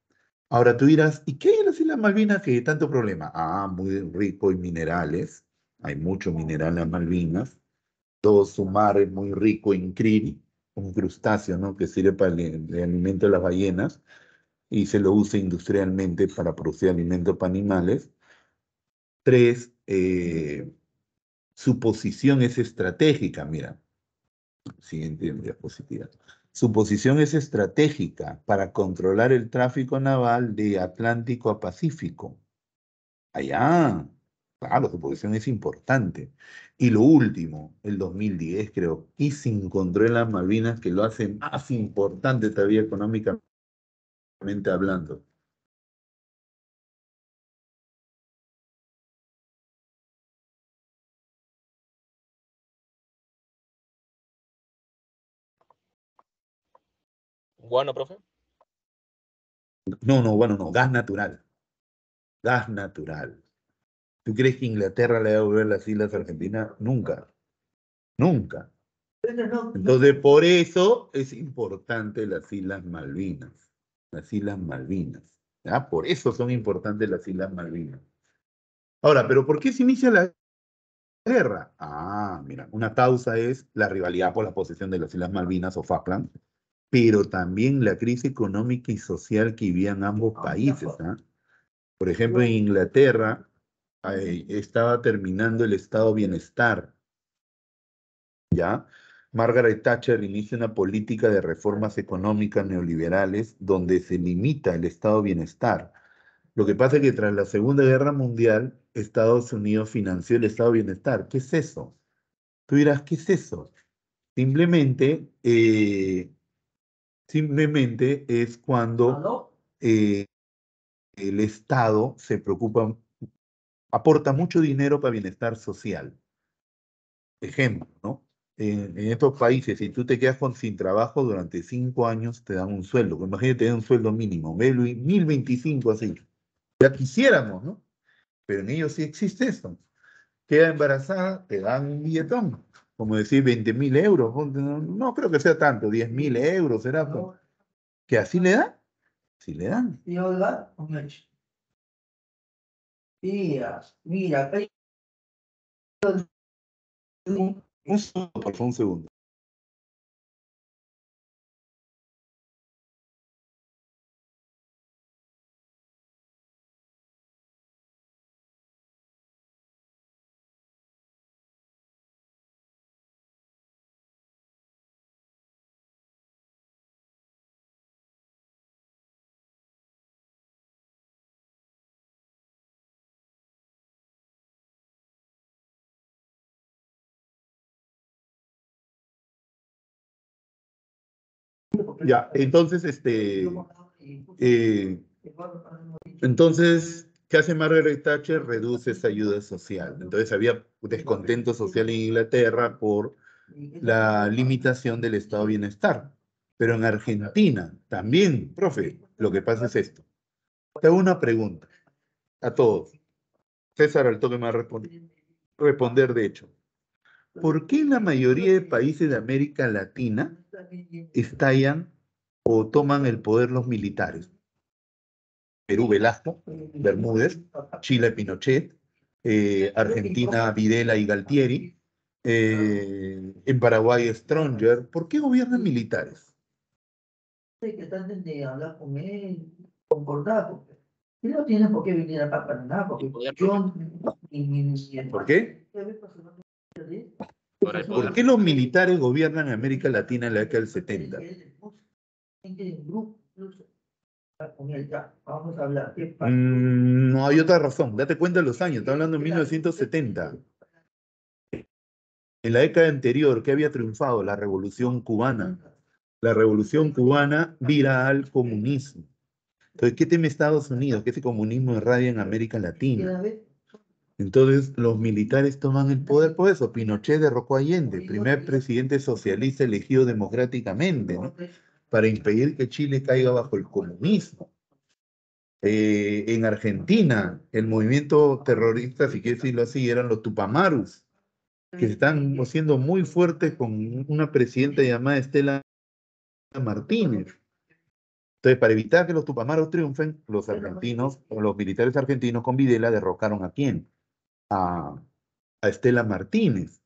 Ahora tú dirás, ¿y qué hay en las Islas Malvinas que tanto problema? Ah, muy rico en minerales, hay mucho mineral en las Malvinas. Todo su mar es muy rico en krill, un crustáceo ¿no? que sirve para el, alimento de las ballenas y se lo usa industrialmente para producir alimento para animales. Tres, eh, su posición es estratégica, mira. Siguiente diapositiva. Su posición es estratégica para controlar el tráfico naval de Atlántico a Pacífico. Allá, Claro, su posición es importante. Y lo último, el 2010 creo, y se encontró en las Malvinas que lo hace más importante todavía económicamente hablando. Bueno, profe? No, no, bueno, no, gas natural. Gas natural. ¿Tú crees que Inglaterra le va a volver las islas Argentinas? Nunca. Nunca. Entonces, por eso es importante las Islas Malvinas. Las Islas Malvinas. Por eso son importantes las Islas Malvinas. Ahora, ¿pero por qué se inicia la guerra? Ah, mira, una causa es la rivalidad por la posesión de las Islas Malvinas o Falkland, pero también la crisis económica y social que vivían ambos ah, países. Pues. ¿ah? Por ejemplo, en Inglaterra, estaba terminando el estado bienestar. ¿Ya? Margaret Thatcher inicia una política de reformas económicas neoliberales donde se limita el estado bienestar. Lo que pasa es que tras la Segunda Guerra Mundial, Estados Unidos financió el estado bienestar. ¿Qué es eso? Tú dirás, ¿qué es eso? Simplemente, eh, simplemente es cuando eh, el Estado se preocupa aporta mucho dinero para bienestar social. Ejemplo, ¿no? En, estos países, si tú te quedas sin trabajo durante cinco años, te dan un sueldo. Pues imagínate, un sueldo mínimo, 1025 así. Ya quisiéramos, ¿no? Pero en ellos sí existe eso. Queda embarazada, te dan un billetón. Como decir, 20 mil euros. No, creo que sea tanto, 10 mil euros será. Pues. ¿Que así le dan? Sí le dan. ¿Y Olga? Mira, mira, acá Un segundo, por un segundo. Ya, entonces, este. Eh, entonces, ¿qué hace Margaret Thatcher? Reduce esa ayuda social. Entonces, había descontento social en Inglaterra por la limitación del estado de bienestar. Pero en Argentina también, profe, lo que pasa es esto. Te una pregunta a todos. César al toque me va responder, responder de hecho. ¿por qué la mayoría de países de América Latina estallan o toman el poder los militares? Perú Velasco, Bermúdez, Chile Pinochet, eh, Argentina Videla y Galtieri, eh, en Paraguay Stronger. ¿Por qué gobiernan militares? que hablar con él, concordar, no tienes por qué venir porque ¿Por qué? Por, qué los militares gobiernan América Latina en la década del 70? Mm, no hay otra razón. Date cuenta de los años. estamos hablando de 1970. En la década anterior, ¿qué había triunfado? La revolución cubana. La revolución cubana vira al comunismo. Entonces, ¿qué teme Estados Unidos? Que ese comunismo irradia en América Latina. Entonces los militares toman el poder por eso. Pinochet derrocó a Allende, primer presidente socialista elegido democráticamente, Para impedir que Chile caiga bajo el comunismo. Eh, en Argentina, el movimiento terrorista, si quieres decirlo así, eran los Tupamarus, que están siendo muy fuertes con una presidenta llamada Estela Martínez. Entonces, para evitar que los Tupamaros triunfen, los argentinos, o los militares argentinos con Videla derrocaron a quién? a, Estela Martínez,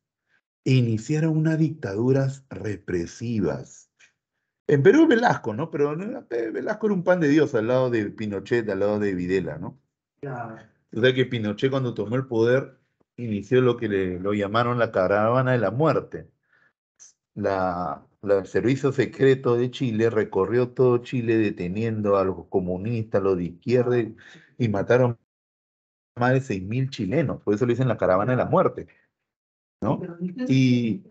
iniciaron unas dictaduras represivas. En Perú Velasco, ¿no? Pero Velasco era un pan de Dios al lado de Pinochet, al lado de Videla, ¿no? O sea que Pinochet cuando tomó el poder inició lo que lo llamaron la caravana de la muerte. La, la, el Servicio Secreto de Chile recorrió todo Chile deteniendo a los comunistas, a los de izquierda, y mataron más de 6.000 chilenos, por eso lo dicen la caravana de la muerte. ¿no? Y...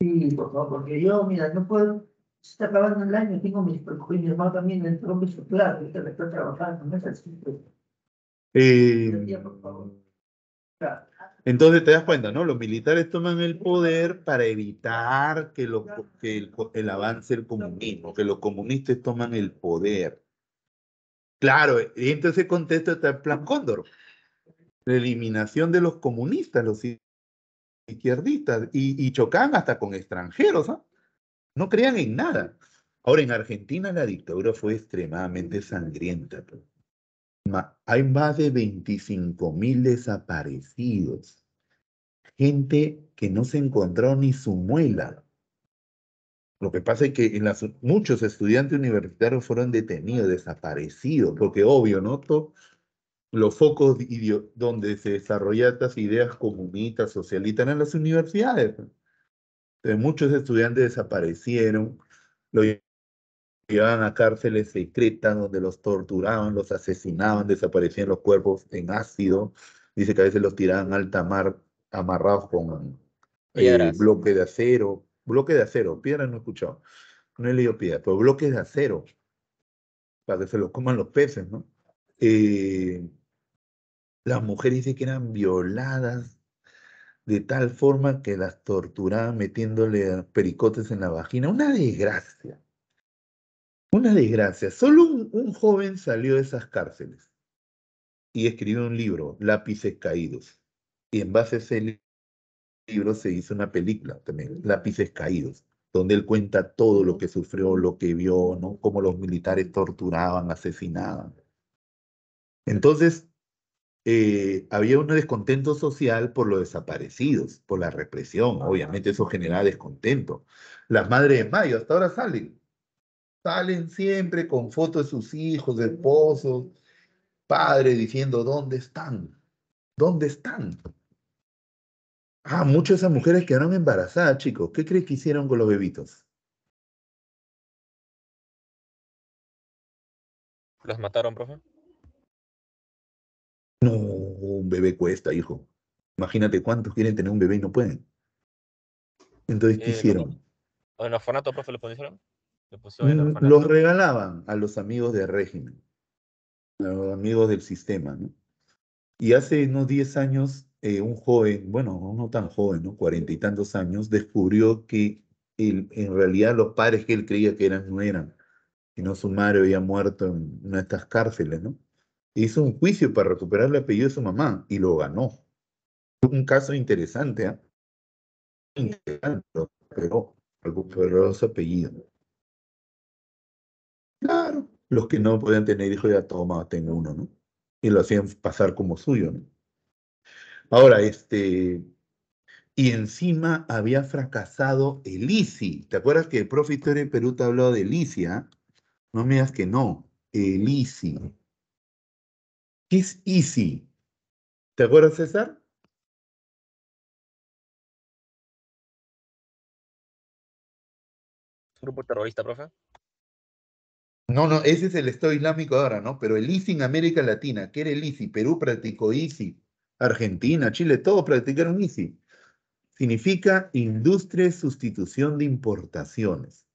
Sí, por favor, porque yo, mira, no puedo, se está acabando el año, tengo mis preocupaciones, mi hermano también entró en su clave, que me está trabajando, no es así. Eh, entonces te das cuenta, ¿no? Los militares toman el poder para evitar que, lo, que el, el, avance del comunismo, que los comunistas toman el poder. Claro, y entonces contexto está el plan Cóndor, la eliminación de los comunistas, los izquierdistas, y, chocan hasta con extranjeros, ¿ah? no creían en nada. Ahora, en Argentina la dictadura fue extremadamente sangrienta. Pues. Hay más de 25 mil desaparecidos, gente que no se encontró ni su muela lo que pasa es que en las, muchos estudiantes universitarios fueron detenidos, desaparecidos, porque obvio, ¿no? los focos donde se desarrollan estas ideas comunistas, socialistas, eran las universidades. Pues. Entonces, muchos estudiantes desaparecieron, los llevaban a cárceles secretas donde los torturaban, los asesinaban, desaparecían los cuerpos en ácido. Dice que a veces los tiraban alta mar amarrados con el bloque de acero bloque de acero, piedra no he escuchado, no he leído piedra, pero bloques de acero, para que se los coman los peces, ¿no? Eh, las mujeres dicen que eran violadas de tal forma que las torturaban metiéndole pericotes en la vagina. Una desgracia. Una desgracia. Solo un, joven salió de esas cárceles y escribió un libro, Lápices Caídos. Y en base libro se hizo una película también, Lápices Caídos, donde él cuenta todo lo que sufrió, lo que vio, ¿no? Cómo los militares torturaban, asesinaban. Entonces, eh, había un descontento social por los desaparecidos, por la represión, obviamente eso generaba descontento. Las madres de mayo hasta ahora salen, salen siempre con fotos de sus hijos, esposos, padres diciendo, ¿dónde están? ¿Dónde están? Ah, muchas de esas mujeres quedaron embarazadas, chicos. ¿Qué crees que hicieron con los bebitos? ¿Las mataron, profe? No, un bebé cuesta, hijo. Imagínate cuántos quieren tener un bebé y no pueden. Entonces, ¿qué eh, hicieron? ¿En profe, los pusieron? Mm, los regalaban a los amigos del régimen, a los amigos del sistema, ¿no? Y hace unos 10 años eh, un joven, bueno, no tan joven, ¿no? cuarenta y tantos años, descubrió que él, en realidad los padres que él creía que eran no eran, sino su madre había muerto en una de estas cárceles, ¿no? Hizo un juicio para recuperar el apellido de su mamá y lo ganó. un caso interesante, ¿eh? Interesante, pero recuperó su apellido. Claro, los que no podían tener hijos ya toma, tengo uno, ¿no? Y lo hacían pasar como suyo, ¿no? Ahora, este, y encima había fracasado el ICI. ¿Te acuerdas que el Profe Historia en Perú te habló de ICI? No me digas que no, el ICI. ¿Qué es ICI? ¿Te acuerdas, César? Grupo terrorista, profe. No, no, ese es el Estado Islámico ahora, ¿no? Pero el ISI en América Latina, ¿qué era el ISI? Perú practicó ISI. Argentina, Chile, todos practicaron ICI. Significa industria de sustitución de importaciones.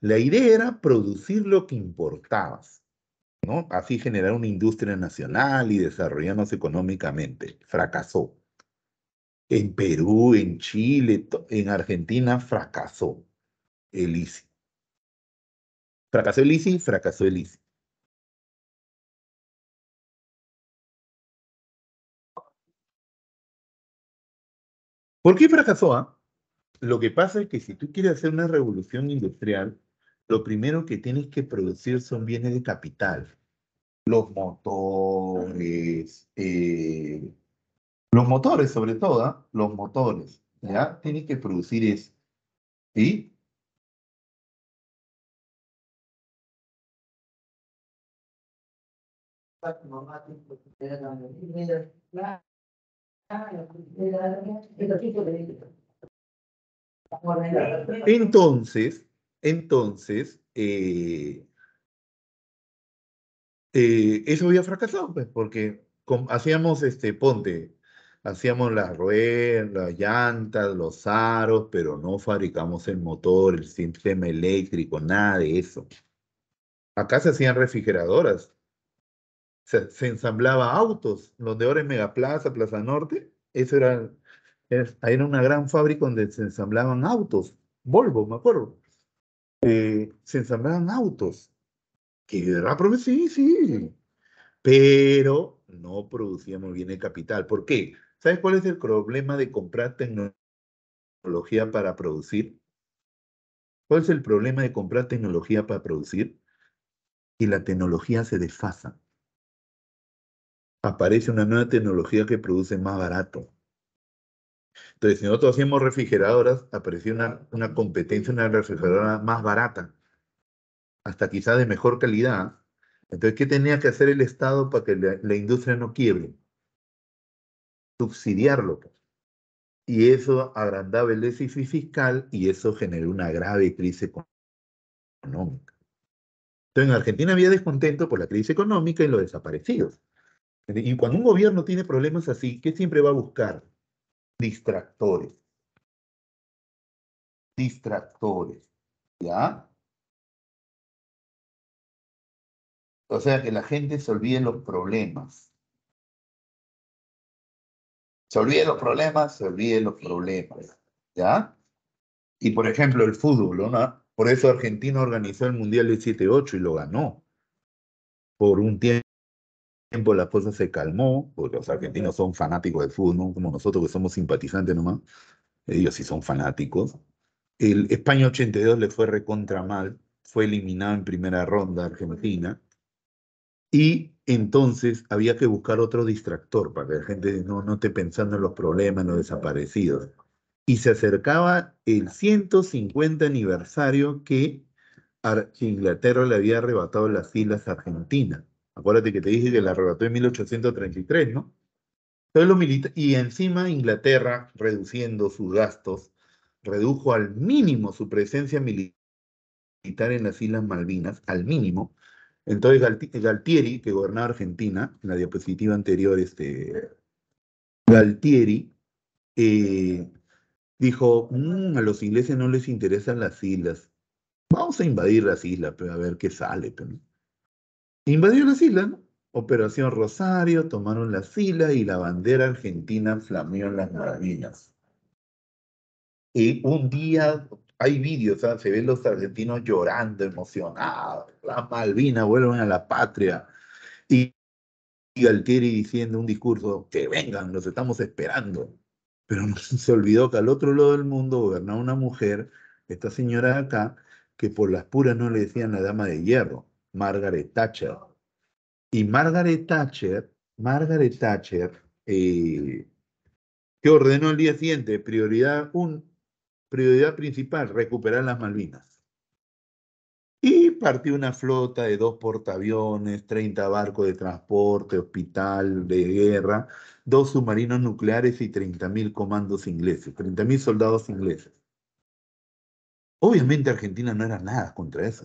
La idea era producir lo que importabas, ¿no? Así generar una industria nacional y desarrollarnos económicamente. Fracasó. En Perú, en Chile, en Argentina fracasó el ISI. Fracasó el ISI, fracasó el ISI. ¿Por qué fracasó? Ah? Lo que pasa es que si tú quieres hacer una revolución industrial, lo primero que tienes que producir son bienes de capital. Los motores, eh, los motores sobre todo, ah, los motores, ¿ya? Tienes que producir eso. ¿Sí? Entonces, entonces, eh, eh, eso había fracasado, pues, porque hacíamos, este, ponte, hacíamos las ruedas, las llantas, los aros, pero no fabricamos el motor, el sistema eléctrico, nada de eso. Acá se hacían refrigeradoras, se, se ensamblaba autos, donde ahora es Megaplaza, Plaza Norte, eso era, Ahí era, una gran fábrica donde se ensamblaban autos, Volvo, me acuerdo. Eh, se ensamblaban autos. Que era... sí, sí. Pero no producíamos bien el capital. ¿Por qué? ¿Sabes cuál es el problema de comprar tecnología para producir? ¿Cuál es el problema de comprar tecnología para producir? Y la tecnología se desfasa aparece una nueva tecnología que produce más barato. Entonces, si nosotros hacíamos refrigeradoras, apareció una, una competencia, una refrigeradora más barata, hasta quizás de mejor calidad. Entonces, ¿qué tenía que hacer el Estado para que la, industria no quiebre? Subsidiarlo. Pues. Y eso agrandaba el déficit fiscal y eso generó una grave crisis económica. Entonces, en Argentina había descontento por la crisis económica y los desaparecidos. Y cuando un gobierno tiene problemas así, ¿qué siempre va a buscar? Distractores. Distractores. ¿Ya? O sea, que la gente se olvide los problemas. Se olvide los problemas, se olvide los problemas. ¿Ya? Y por ejemplo, el fútbol, ¿no? Por eso Argentina organizó el Mundial de 7-8 y lo ganó por un tiempo tiempo la cosa se calmó, porque los argentinos son fanáticos del fútbol, ¿no? como nosotros que somos simpatizantes nomás, ellos sí son fanáticos. El España 82 le fue recontra mal, fue eliminado en primera ronda Argentina, y entonces había que buscar otro distractor para que la gente no, no esté pensando en los problemas, en los desaparecidos. Y se acercaba el 150 aniversario que Inglaterra le había arrebatado las islas argentinas. Acuérdate que te dije que la arrebató en 1833, ¿no? y encima Inglaterra, reduciendo sus gastos, redujo al mínimo su presencia militar en las Islas Malvinas, al mínimo. Entonces Galtieri, que gobernaba Argentina, en la diapositiva anterior, este, Galtieri eh, dijo, mm, a los ingleses no les interesan las islas, vamos a invadir las islas, pero a ver qué sale. Pero. Invadieron las islas, Operación Rosario, tomaron la islas y la bandera argentina flameó en las maravillas. Y un día hay vídeos, ¿ah? se ven los argentinos llorando, emocionados, las Malvinas vuelven a la patria. Y, y diciendo un discurso, que vengan, los estamos esperando. Pero se olvidó que al otro lado del mundo gobernaba una mujer, esta señora acá, que por las puras no le decían la dama de hierro Margaret Thatcher. Y Margaret Thatcher, Margaret Thatcher, eh, que ordenó el día siguiente, prioridad, un, prioridad principal, recuperar las Malvinas. Y partió una flota de dos portaaviones, 30 barcos de transporte, hospital de guerra, dos submarinos nucleares y 30.000 comandos ingleses, 30.000 soldados ingleses. Obviamente Argentina no era nada contra eso.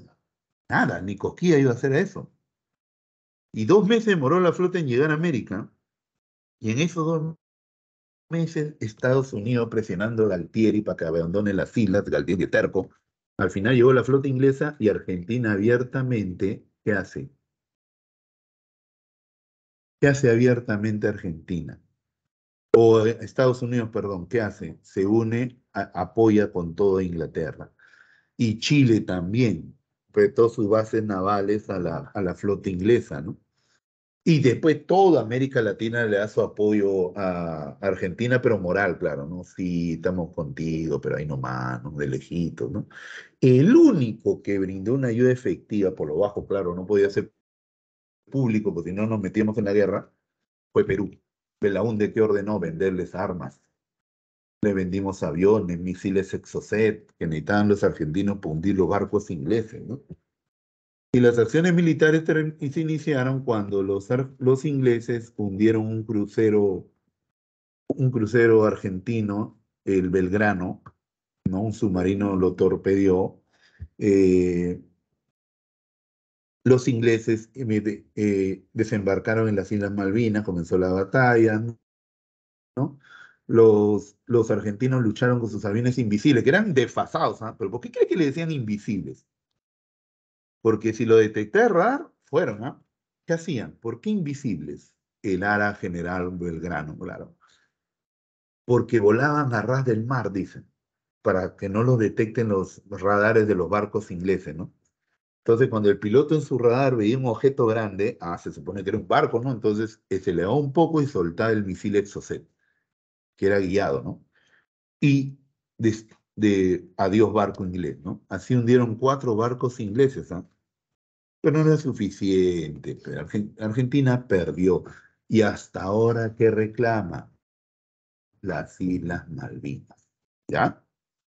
Nada, ni cosquilla iba a hacer a eso. Y dos meses demoró la flota en llegar a América. Y en esos dos meses Estados Unidos presionando a Galtieri para que abandone las islas, Galtieri terco. Al final llegó la flota inglesa y Argentina abiertamente, ¿qué hace? ¿Qué hace abiertamente Argentina? O eh, Estados Unidos, perdón, ¿qué hace? Se une, apoya con toda Inglaterra. Y Chile también, prestó sus bases navales a la, flota inglesa, ¿no? Y después toda América Latina le da su apoyo a Argentina, pero moral, claro, ¿no? Sí, estamos contigo, pero ahí nomás, ¿no? De lejito, ¿no? El único que brindó una ayuda efectiva, por lo bajo, claro, no podía ser público, porque si no nos metíamos en la guerra, fue Perú. Belaunde que ordenó venderles armas le vendimos aviones, misiles Exocet que necesitaban los argentinos para hundir los barcos ingleses. ¿no? Y las acciones militares se iniciaron cuando los, ingleses hundieron un crucero, un crucero argentino, el Belgrano, ¿no? un submarino lo torpedió. Eh, los ingleses eh, eh, desembarcaron en las Islas Malvinas, comenzó la batalla, ¿no? los, argentinos lucharon con sus aviones invisibles, que eran desfasados, ¿ah? pero ¿por qué crees que le decían invisibles? Porque si lo detecté el radar, fueron, ¿ah? ¿Qué hacían? ¿Por qué invisibles? El ara general Belgrano, claro. Porque volaban a ras del mar, dicen, para que no los detecten los radares de los barcos ingleses, ¿no? Entonces, cuando el piloto en su radar veía un objeto grande, ah, se supone que era un barco, ¿no? Entonces, eh, se elevaba un poco y soltaba el misil Exocet que era guiado, ¿no? Y de, adiós barco inglés, ¿no? Así hundieron cuatro barcos ingleses, ¿no? ¿ah? Pero no era suficiente. Argentina perdió. Y hasta ahora, ¿qué reclama? Las Islas Malvinas. ¿Ya?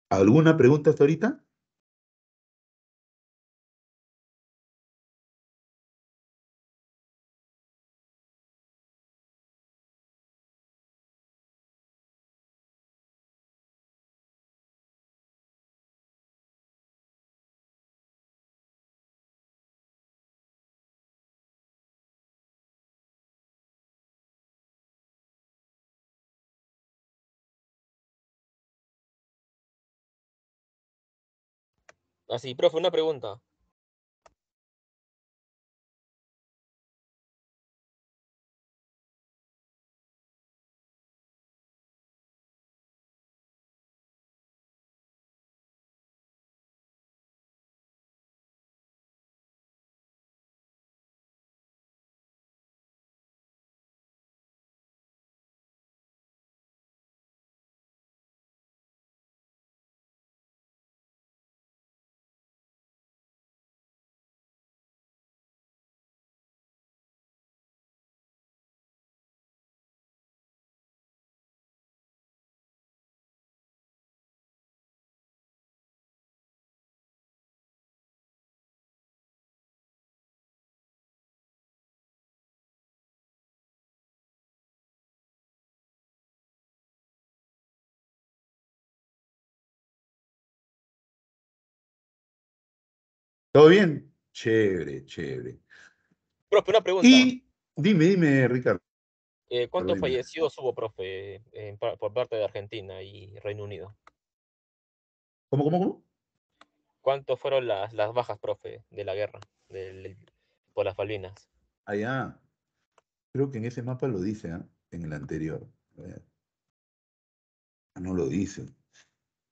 ¿Alguna pregunta hasta ahorita? Así, profe, una pregunta. ¿Todo bien? Chévere, chévere. Profe, una pregunta. Y dime, dime, Ricardo. Eh, ¿Cuántos fallecidos hubo, profe, eh, por parte de Argentina y Reino Unido? ¿Cómo, cómo, cómo? ¿Cuántos fueron las, las bajas, profe, de la guerra del, por las falvinas? Allá. Ah, creo que en ese mapa lo dice, ah, en el anterior. Ah, no lo dice.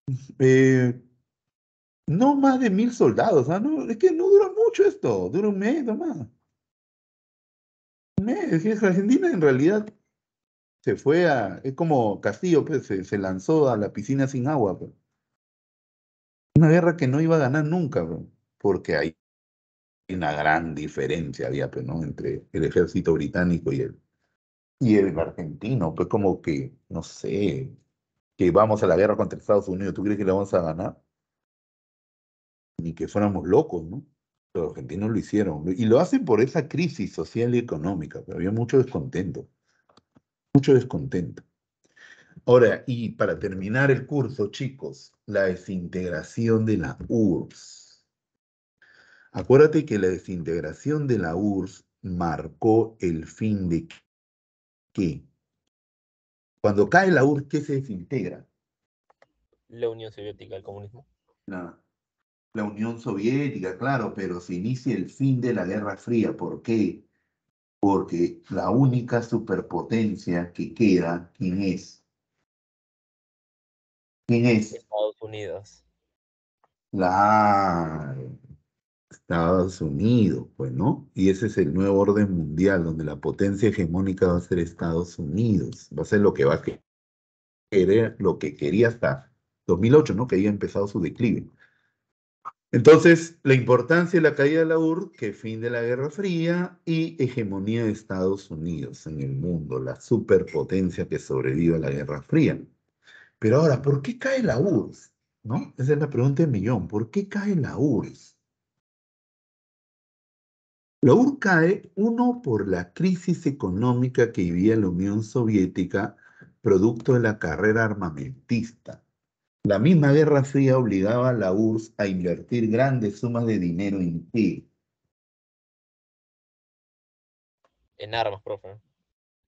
Eh, no más de mil soldados. ¿ah? No, es que no dura mucho esto. Dura un mes nomás. Un mes. Es que Argentina en realidad se fue a. Es como Castillo, pues, se, lanzó a la piscina sin agua. Pues. Una guerra que no iba a ganar nunca, pues, porque hay una gran diferencia había, pues, ¿no? Entre el ejército británico y el, y el argentino, pues como que, no sé, que vamos a la guerra contra Estados Unidos, ¿tú crees que la vamos a ganar? ni que fuéramos locos, ¿no? Los argentinos lo hicieron. Y lo hacen por esa crisis social y económica, pero había mucho descontento. Mucho descontento. Ahora, y para terminar el curso, chicos, la desintegración de la URSS. Acuérdate que la desintegración de la URSS marcó el fin de qué? Cuando cae la URSS, ¿qué se desintegra? La Unión Soviética, el comunismo. Nada la Unión Soviética, claro, pero se inicia el fin de la Guerra Fría. ¿Por qué? Porque la única superpotencia que queda, ¿quién es? ¿Quién es? Estados Unidos. La... Estados Unidos, pues, ¿no? Y ese es el nuevo orden mundial, donde la potencia hegemónica va a ser Estados Unidos. Va a ser lo que va a querer, lo que quería hasta 2008, ¿no? Que había empezado su declive. Entonces, la importancia de la caída de la URSS, que fin de la Guerra Fría y hegemonía de Estados Unidos en el mundo, la superpotencia que sobrevive a la Guerra Fría. Pero ahora, ¿por qué cae la URSS? ¿No? Esa es la pregunta de millón. ¿Por qué cae la URSS? La URSS cae, uno, por la crisis económica que vivía la Unión Soviética, producto de la carrera armamentista la misma Guerra Fría obligaba a la URSS a invertir grandes sumas de dinero en ti. En armas, profe.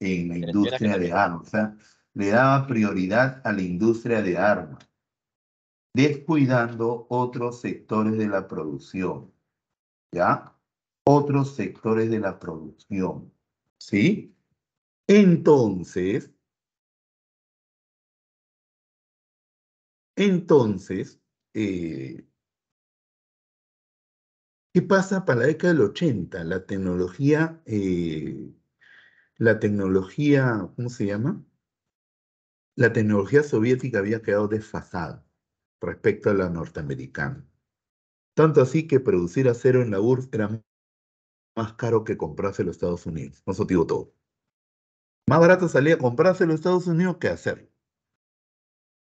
En la industria de armas. le daba prioridad a la industria de armas, descuidando otros sectores de la producción. ¿Ya? Otros sectores de la producción. ¿Sí? Entonces, Entonces, eh, ¿qué pasa para la década del 80? La tecnología, eh, la tecnología, ¿cómo se llama? La tecnología soviética había quedado desfasada respecto a la norteamericana. Tanto así que producir acero en la URSS era más caro que comprarse en los Estados Unidos. No digo todo. Más barato salía comprarse en los Estados Unidos que hacerlo.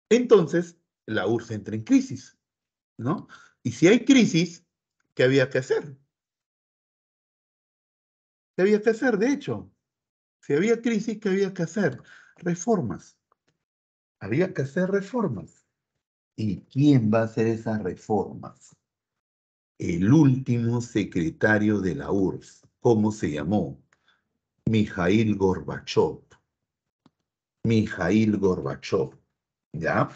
Entonces, la URSS entra en crisis, ¿no? Y si hay crisis, ¿qué había que hacer? ¿Qué había que hacer, de hecho? Si había crisis, ¿qué había que hacer? Reformas. Había que hacer reformas. ¿Y quién va a hacer esas reformas? El último secretario de la URSS. ¿Cómo se llamó? Mijail Gorbachov. Mijail Gorbachov. ¿Ya?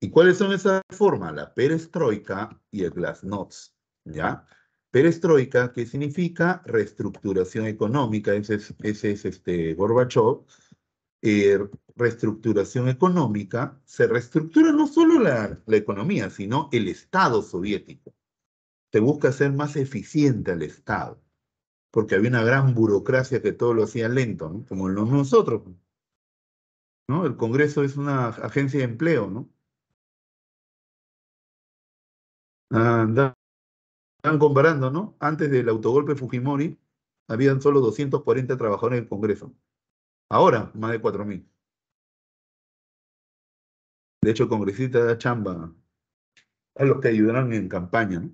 ¿Y cuáles son esas formas? La perestroika y el glasnost, ¿ya? Perestroika, ¿qué significa reestructuración económica, ese es, ese este Gorbachev, eh, reestructuración económica, se reestructura no solo la, la economía, sino el Estado soviético. Se busca hacer más eficiente al Estado, porque había una gran burocracia que todo lo hacía lento, ¿no? como nosotros. ¿no? El Congreso es una agencia de empleo, ¿no? Están comparando, ¿no? Antes del autogolpe Fujimori, habían solo 240 trabajadores en el Congreso. Ahora, más de 4.000. De hecho, el congresista da chamba a los que ayudaron en campaña, ¿no?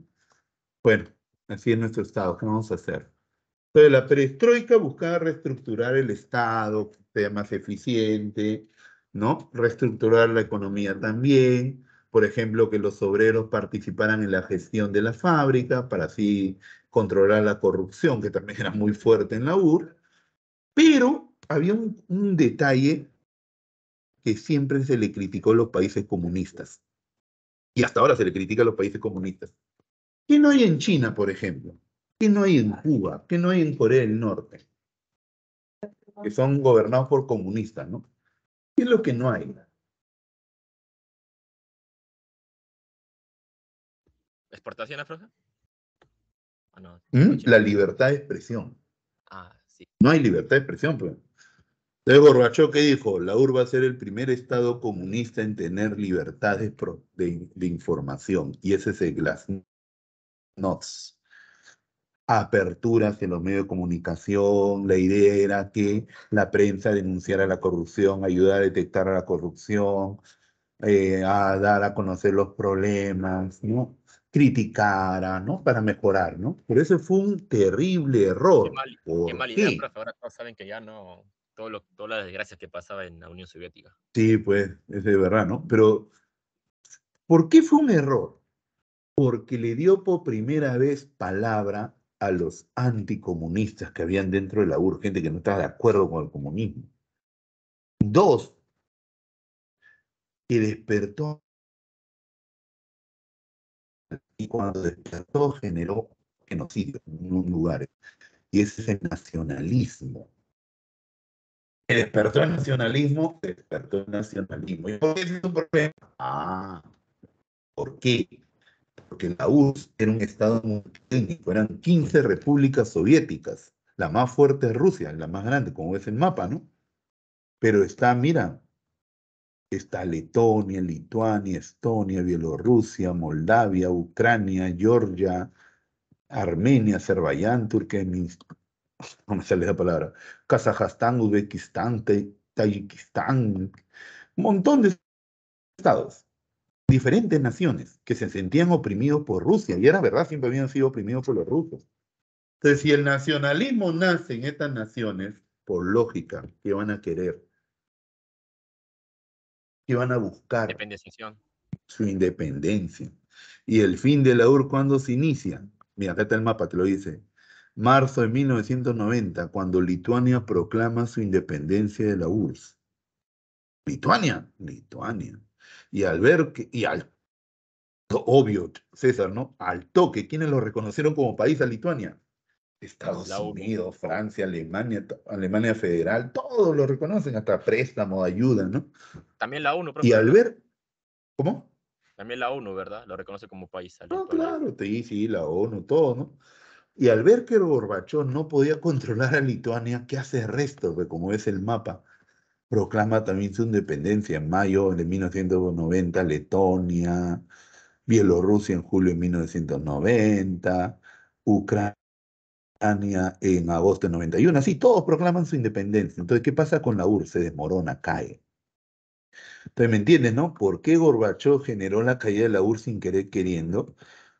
Bueno, así es nuestro Estado. ¿Qué vamos a hacer? Entonces, la perestroika buscaba reestructurar el Estado, que sea más eficiente, ¿no? Reestructurar la economía también, por ejemplo, que los obreros participaran en la gestión de la fábrica para así controlar la corrupción, que también era muy fuerte en la UR, pero había un, detalle que siempre se le criticó a los países comunistas, y hasta ahora se le critica a los países comunistas. ¿Qué no hay en China, por ejemplo? ¿Qué no hay en Cuba? ¿Qué no hay en Corea del Norte? Que son gobernados por comunistas, ¿no? ¿Qué es lo que no hay? exportación a mm, La libertad de expresión. Ah, no hay libertad de expresión, pues. De Gorbachov que dijo, la UR va a ser el primer estado comunista en tener libertad de, información. Y ese es el Glasnost. Aperturas en los medios de comunicación, la idea era que la prensa denunciara la corrupción, ayudara a detectar la corrupción, eh, a dar a conocer los problemas, ¿no? criticara, ¿no? Para mejorar, ¿no? Pero ese fue un terrible error. Qué idea, Ahora todos saben que ya no, todas las desgracias que pasaba en la Unión Soviética. Sí, pues, es de verdad, ¿no? Pero, ¿por qué fue un error? Porque le dio por primera vez palabra a los anticomunistas que habían dentro de la UR, gente que no estaba de acuerdo con el comunismo. Dos, que despertó y cuando despertó, generó genocidio en un lugar. Y ese es el nacionalismo. El despertó el nacionalismo, despertó el nacionalismo. ¿Y por qué es un problema? Ah, ¿por qué? Porque la URSS era un estado multiétnico, eran 15 repúblicas soviéticas. La más fuerte es Rusia, la más grande, como ves el mapa, ¿no? Pero está, mira, Está Letonia, Lituania, Estonia, Bielorrusia, Moldavia, Ucrania, Georgia, Armenia, Azerbaiyán, Turkmenistán, no me sale la palabra, Kazajstán, Uzbekistán, Tayikistán, un montón de estados, diferentes naciones que se sentían oprimidos por Rusia, y era verdad, siempre habían sido oprimidos por los rusos. Entonces, si el nacionalismo nace en estas naciones, por lógica, ¿qué van a querer? que van a buscar su independencia. Y el fin de la URSS ¿cuándo se inicia? Mira, acá está el mapa, te lo dice. Marzo de 1990, cuando Lituania proclama su independencia de la URSS. Lituania, Lituania. Y al ver que, y al obvio, César, ¿no? Al toque, ¿quiénes lo reconocieron como país a Lituania? Estados Unidos, Francia, Alemania, Alemania Federal, todos lo reconocen, hasta préstamo, ayuda, ¿no? También la ONU, Y al ver, ¿cómo? También la ONU, ¿verdad? Lo reconoce como país. No, claro, sí, sí, la ONU, todo, ¿no? Y al ver que Gorbachov no podía controlar a Lituania, ¿qué hace el resto? Porque como ves el mapa, proclama también su independencia en mayo de 1990, Letonia, Bielorrusia en julio de 1990, Ucrania en agosto de 91. Así todos proclaman su independencia. Entonces, ¿qué pasa con la URSS? Se desmorona, cae. Entonces, ¿me entiendes, no? ¿Por qué Gorbachov generó la caída de la URSS sin querer queriendo?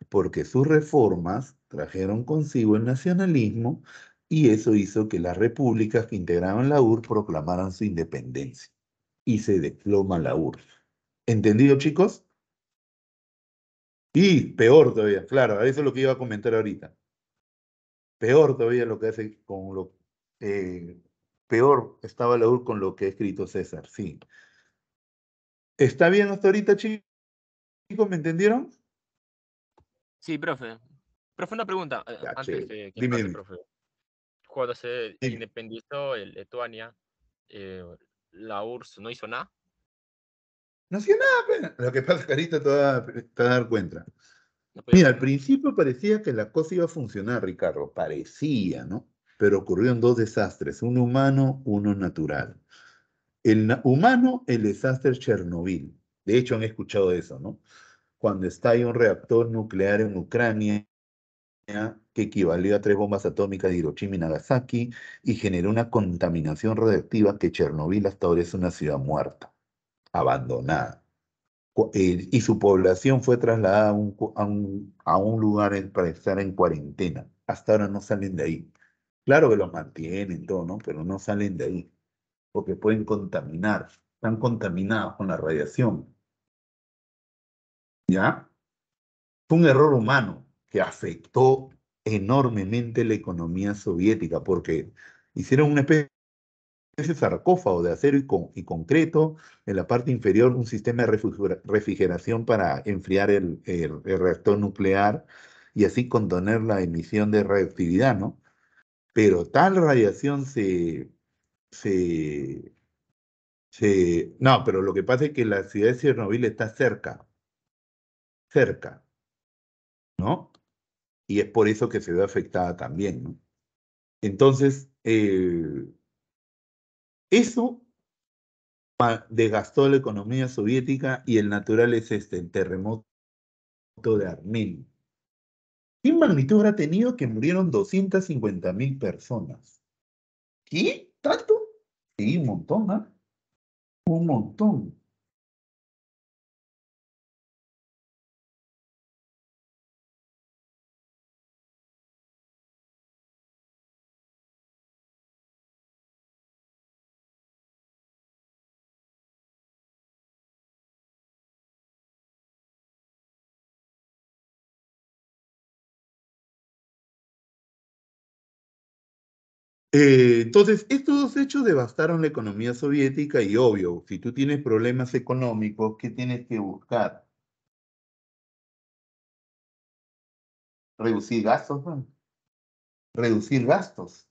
Porque sus reformas trajeron consigo el nacionalismo y eso hizo que las repúblicas que integraban la URSS proclamaran su independencia y se desploma la URSS. ¿Entendido, chicos? Y peor todavía, claro, eso es lo que iba a comentar ahorita peor todavía lo que hace con lo... Eh, peor estaba la UR con lo que ha escrito César, sí. ¿Está bien hasta ahorita, chicos? ¿Me entendieron? Sí, profe. Profe, una pregunta. Eh, antes dime, Profe. Cuando se independizó el eh, la URSS no hizo nada. No hacía nada, lo que pasa es que ahorita te vas a dar cuenta. Mira, al principio parecía que la cosa iba a funcionar, Ricardo, parecía, ¿no? Pero ocurrieron dos desastres, uno humano, uno natural. El humano, el desastre Chernobyl. De hecho, han escuchado eso, ¿no? Cuando está ahí un reactor nuclear en Ucrania, que equivalía a tres bombas atómicas de Hiroshima y Nagasaki, y generó una contaminación radiactiva que Chernobyl hasta ahora es una ciudad muerta, abandonada. Eh, y su población fue trasladada a un, lugar para estar en cuarentena. Hasta ahora no salen de ahí. Claro que los mantienen, todo, ¿no? Pero no salen de ahí, porque pueden contaminar, están contaminados con la radiación. ¿Ya? Fue un error humano que afectó enormemente la economía soviética, porque hicieron una especie ese sarcófago de acero y, concreto, en la parte inferior un sistema de refrigeración para enfriar el, reactor nuclear y así contener la emisión de radioactividad, ¿no? Pero tal radiación se, No, pero lo que pasa es que la ciudad de Chernobyl está cerca, cerca, ¿no? Y es por eso que se ve afectada también, ¿no? Entonces, eh, eso desgastó la economía soviética y el natural es este, el terremoto de Armenia. ¿Qué magnitud ha tenido que murieron 250 mil personas? ¿Qué? ¿Tanto? Sí, un montón, ¿ah? Un montón. Eh, entonces, estos dos hechos devastaron la economía soviética y obvio, si tú tienes problemas económicos, ¿qué tienes que buscar? Reducir gastos, Reducir gastos.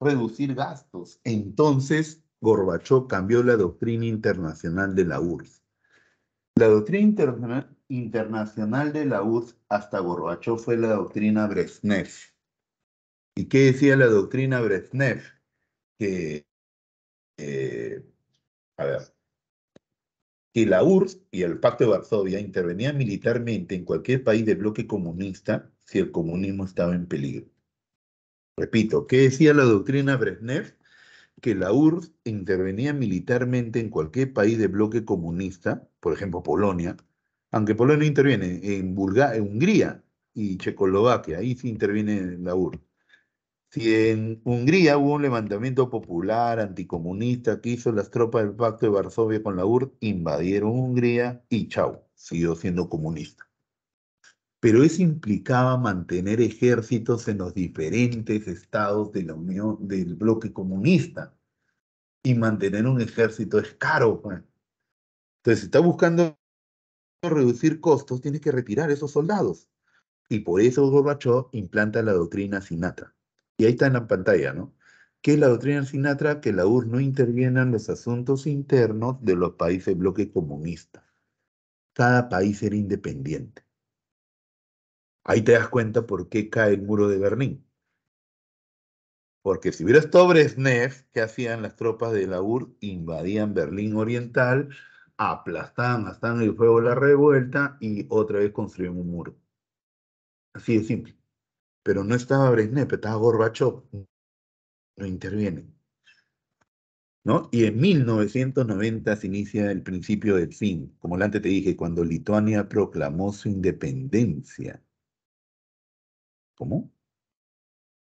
Reducir gastos. Entonces, Gorbachov cambió la doctrina internacional de la URSS. La doctrina internacional internacional de la URSS... hasta Gorbachev fue la doctrina Brezhnev. ¿Y qué decía la doctrina Brezhnev? Que, eh, la URSS y el Pacto de Varsovia intervenían militarmente en cualquier país de bloque comunista si el comunismo estaba en peligro. Repito, ¿qué decía la doctrina Brezhnev? Que la URSS intervenía militarmente en cualquier país de bloque comunista, por ejemplo Polonia, aunque Polonia interviene en, Hungría y Checoslovaquia, ahí sí interviene la UR. Si en Hungría hubo un levantamiento popular anticomunista que hizo las tropas del Pacto de Varsovia con la URSS, invadieron Hungría y chau, siguió siendo comunista. Pero eso implicaba mantener ejércitos en los diferentes estados de la Unión, del bloque comunista. Y mantener un ejército es caro. Entonces, está buscando reducir costos, tiene que retirar esos soldados. Y por eso Gorbachev implanta la doctrina Sinatra. Y ahí está en la pantalla, ¿no? Que es la doctrina Sinatra que la UR no interviene en los asuntos internos de los países bloque comunista. Cada país era independiente. Ahí te das cuenta por qué cae el muro de Berlín. Porque si hubiera estado Brezhnev, ¿qué hacían las tropas de la UR Invadían Berlín Oriental, aplastan, hasta el fuego la revuelta y otra vez construimos un muro. Así de simple. Pero no estaba Brezhnev, estaba Gorbachov No intervienen. ¿No? Y en 1990 se inicia el principio del fin, como antes te dije, cuando Lituania proclamó su independencia. ¿Cómo?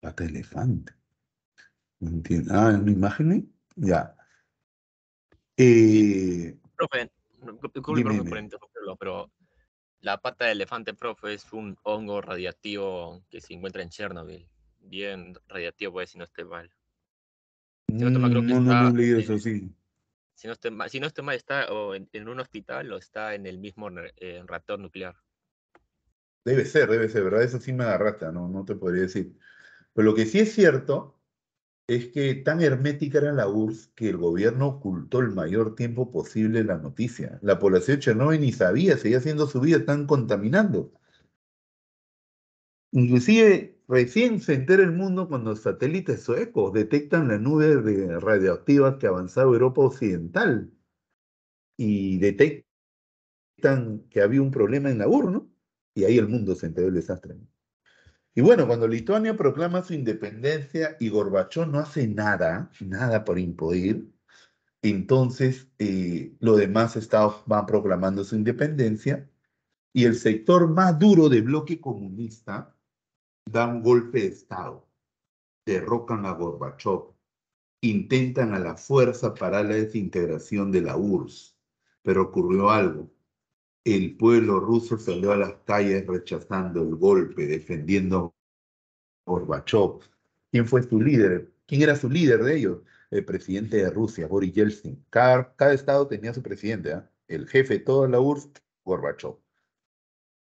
Pata elefante. No entiendo. Ah, ¿una imagen? Ya. Eh, Profe, profe, pero la pata de elefante, profe, es un hongo radiactivo que se encuentra en Chernobyl. Bien radiactivo, pues, si no esté mal. Si no, no, eso, sí. Si no, esté mal, está o en, un hospital o está en el mismo reactor nuclear. Debe ser, debe ser, ¿verdad? Eso sí me agarraste, no, no te podría decir. Pero lo que sí es cierto es que tan hermética era la URSS que el gobierno ocultó el mayor tiempo posible la noticia. La población de ni sabía, seguía haciendo su vida, tan contaminando. Inclusive recién se entera el mundo cuando satélites suecos detectan la nube de radioactivas que avanzaba Europa Occidental y detectan que había un problema en la URSS, ¿no? Y ahí el mundo se enteró del desastre. Y bueno, cuando Lituania proclama su independencia y Gorbachov no hace nada, nada por impedir, entonces eh, los demás estados van proclamando su independencia y el sector más duro del bloque comunista da un golpe de estado, derrocan a Gorbachov, intentan a la fuerza parar la desintegración de la URSS, pero ocurrió algo el pueblo ruso salió a las calles rechazando el golpe, defendiendo a Gorbachev. ¿Quién fue su líder? ¿Quién era su líder de ellos? El presidente de Rusia, Boris Yeltsin. Cada, estado tenía su presidente, ¿ah? el jefe de toda la URSS, Gorbachev.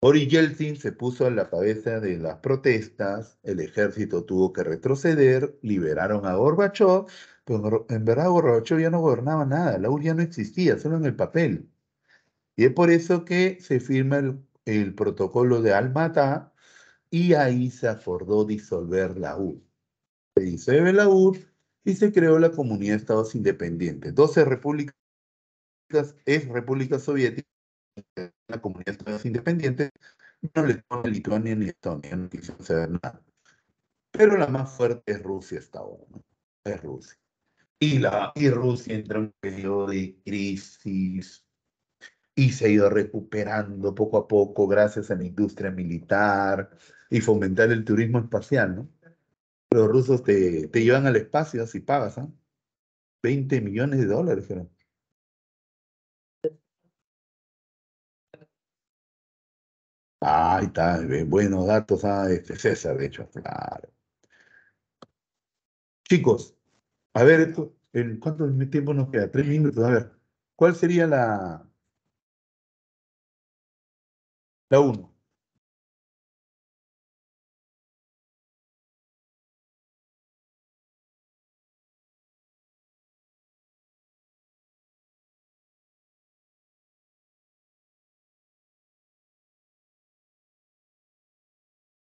Boris Yeltsin se puso a la cabeza de las protestas, el ejército tuvo que retroceder, liberaron a Gorbachev, pero en verdad Gorbachev ya no gobernaba nada, la URSS ya no existía, solo en el papel. Y es por eso que se firma el, protocolo de Almatá y ahí se acordó disolver la UR. Se disuelve la UR y se creó la Comunidad de Estados Independientes. 12 repúblicas, es República Soviética, la Comunidad de Estados Independientes, no le pone Lituania ni Estonia, no quiso saber nada. Pero la más fuerte es Rusia hasta es Rusia. Y, la, y Rusia entra en un periodo de crisis y se ha ido recuperando poco a poco gracias a la industria militar y fomentar el turismo espacial, ¿no? Los rusos te, te llevan al espacio si pagas, ¿ah? 20 millones de dólares, creo. Ah, ahí está, buenos datos a ah, este César, de hecho, claro. Chicos, a ver, ¿cuánto tiempo nos queda? Tres minutos, a ver. ¿Cuál sería la, la 1.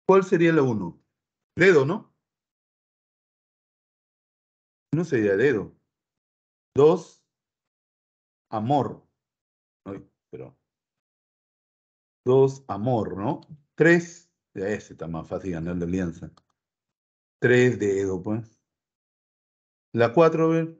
¿Cuál sería la 1? Dedo, ¿no? No sería dedo. 2. amor. Ay, pero Dos, amor, ¿no? Tres, ese está más fácil ganar la alianza. Tres, dedo, pues. La cuatro, ¿verdad?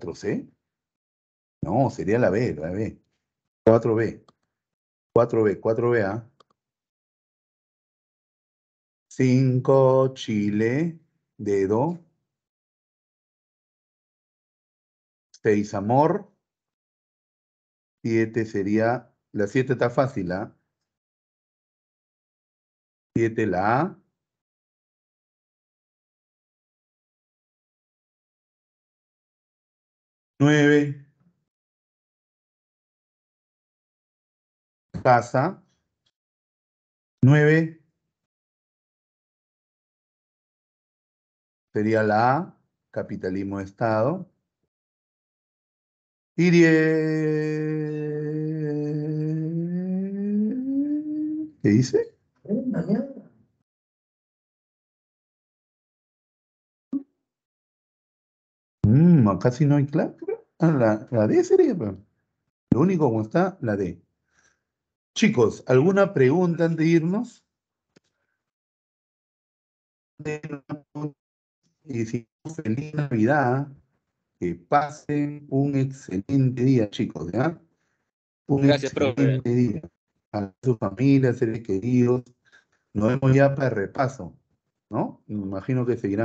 ¿4C? No, sería la B, la B. 4B. 4B, 4 ba 5, Chile, dedo. 6, amor. 7 sería, la 7 está fácil, ¿ah? 7 la A. 9, casa, 9, sería la A, capitalismo de Estado, y 10, ¿qué dice? ¿Eh? casi no hay clave, ah, la, la D sería. Lo único como está, la D. Chicos, ¿alguna pregunta antes de irnos? Y si feliz Navidad, que pasen un excelente día, chicos, ¿ya? Un excelente día. A su familia, seres queridos. Nos vemos ya para el repaso, ¿no? Me imagino que seguirán.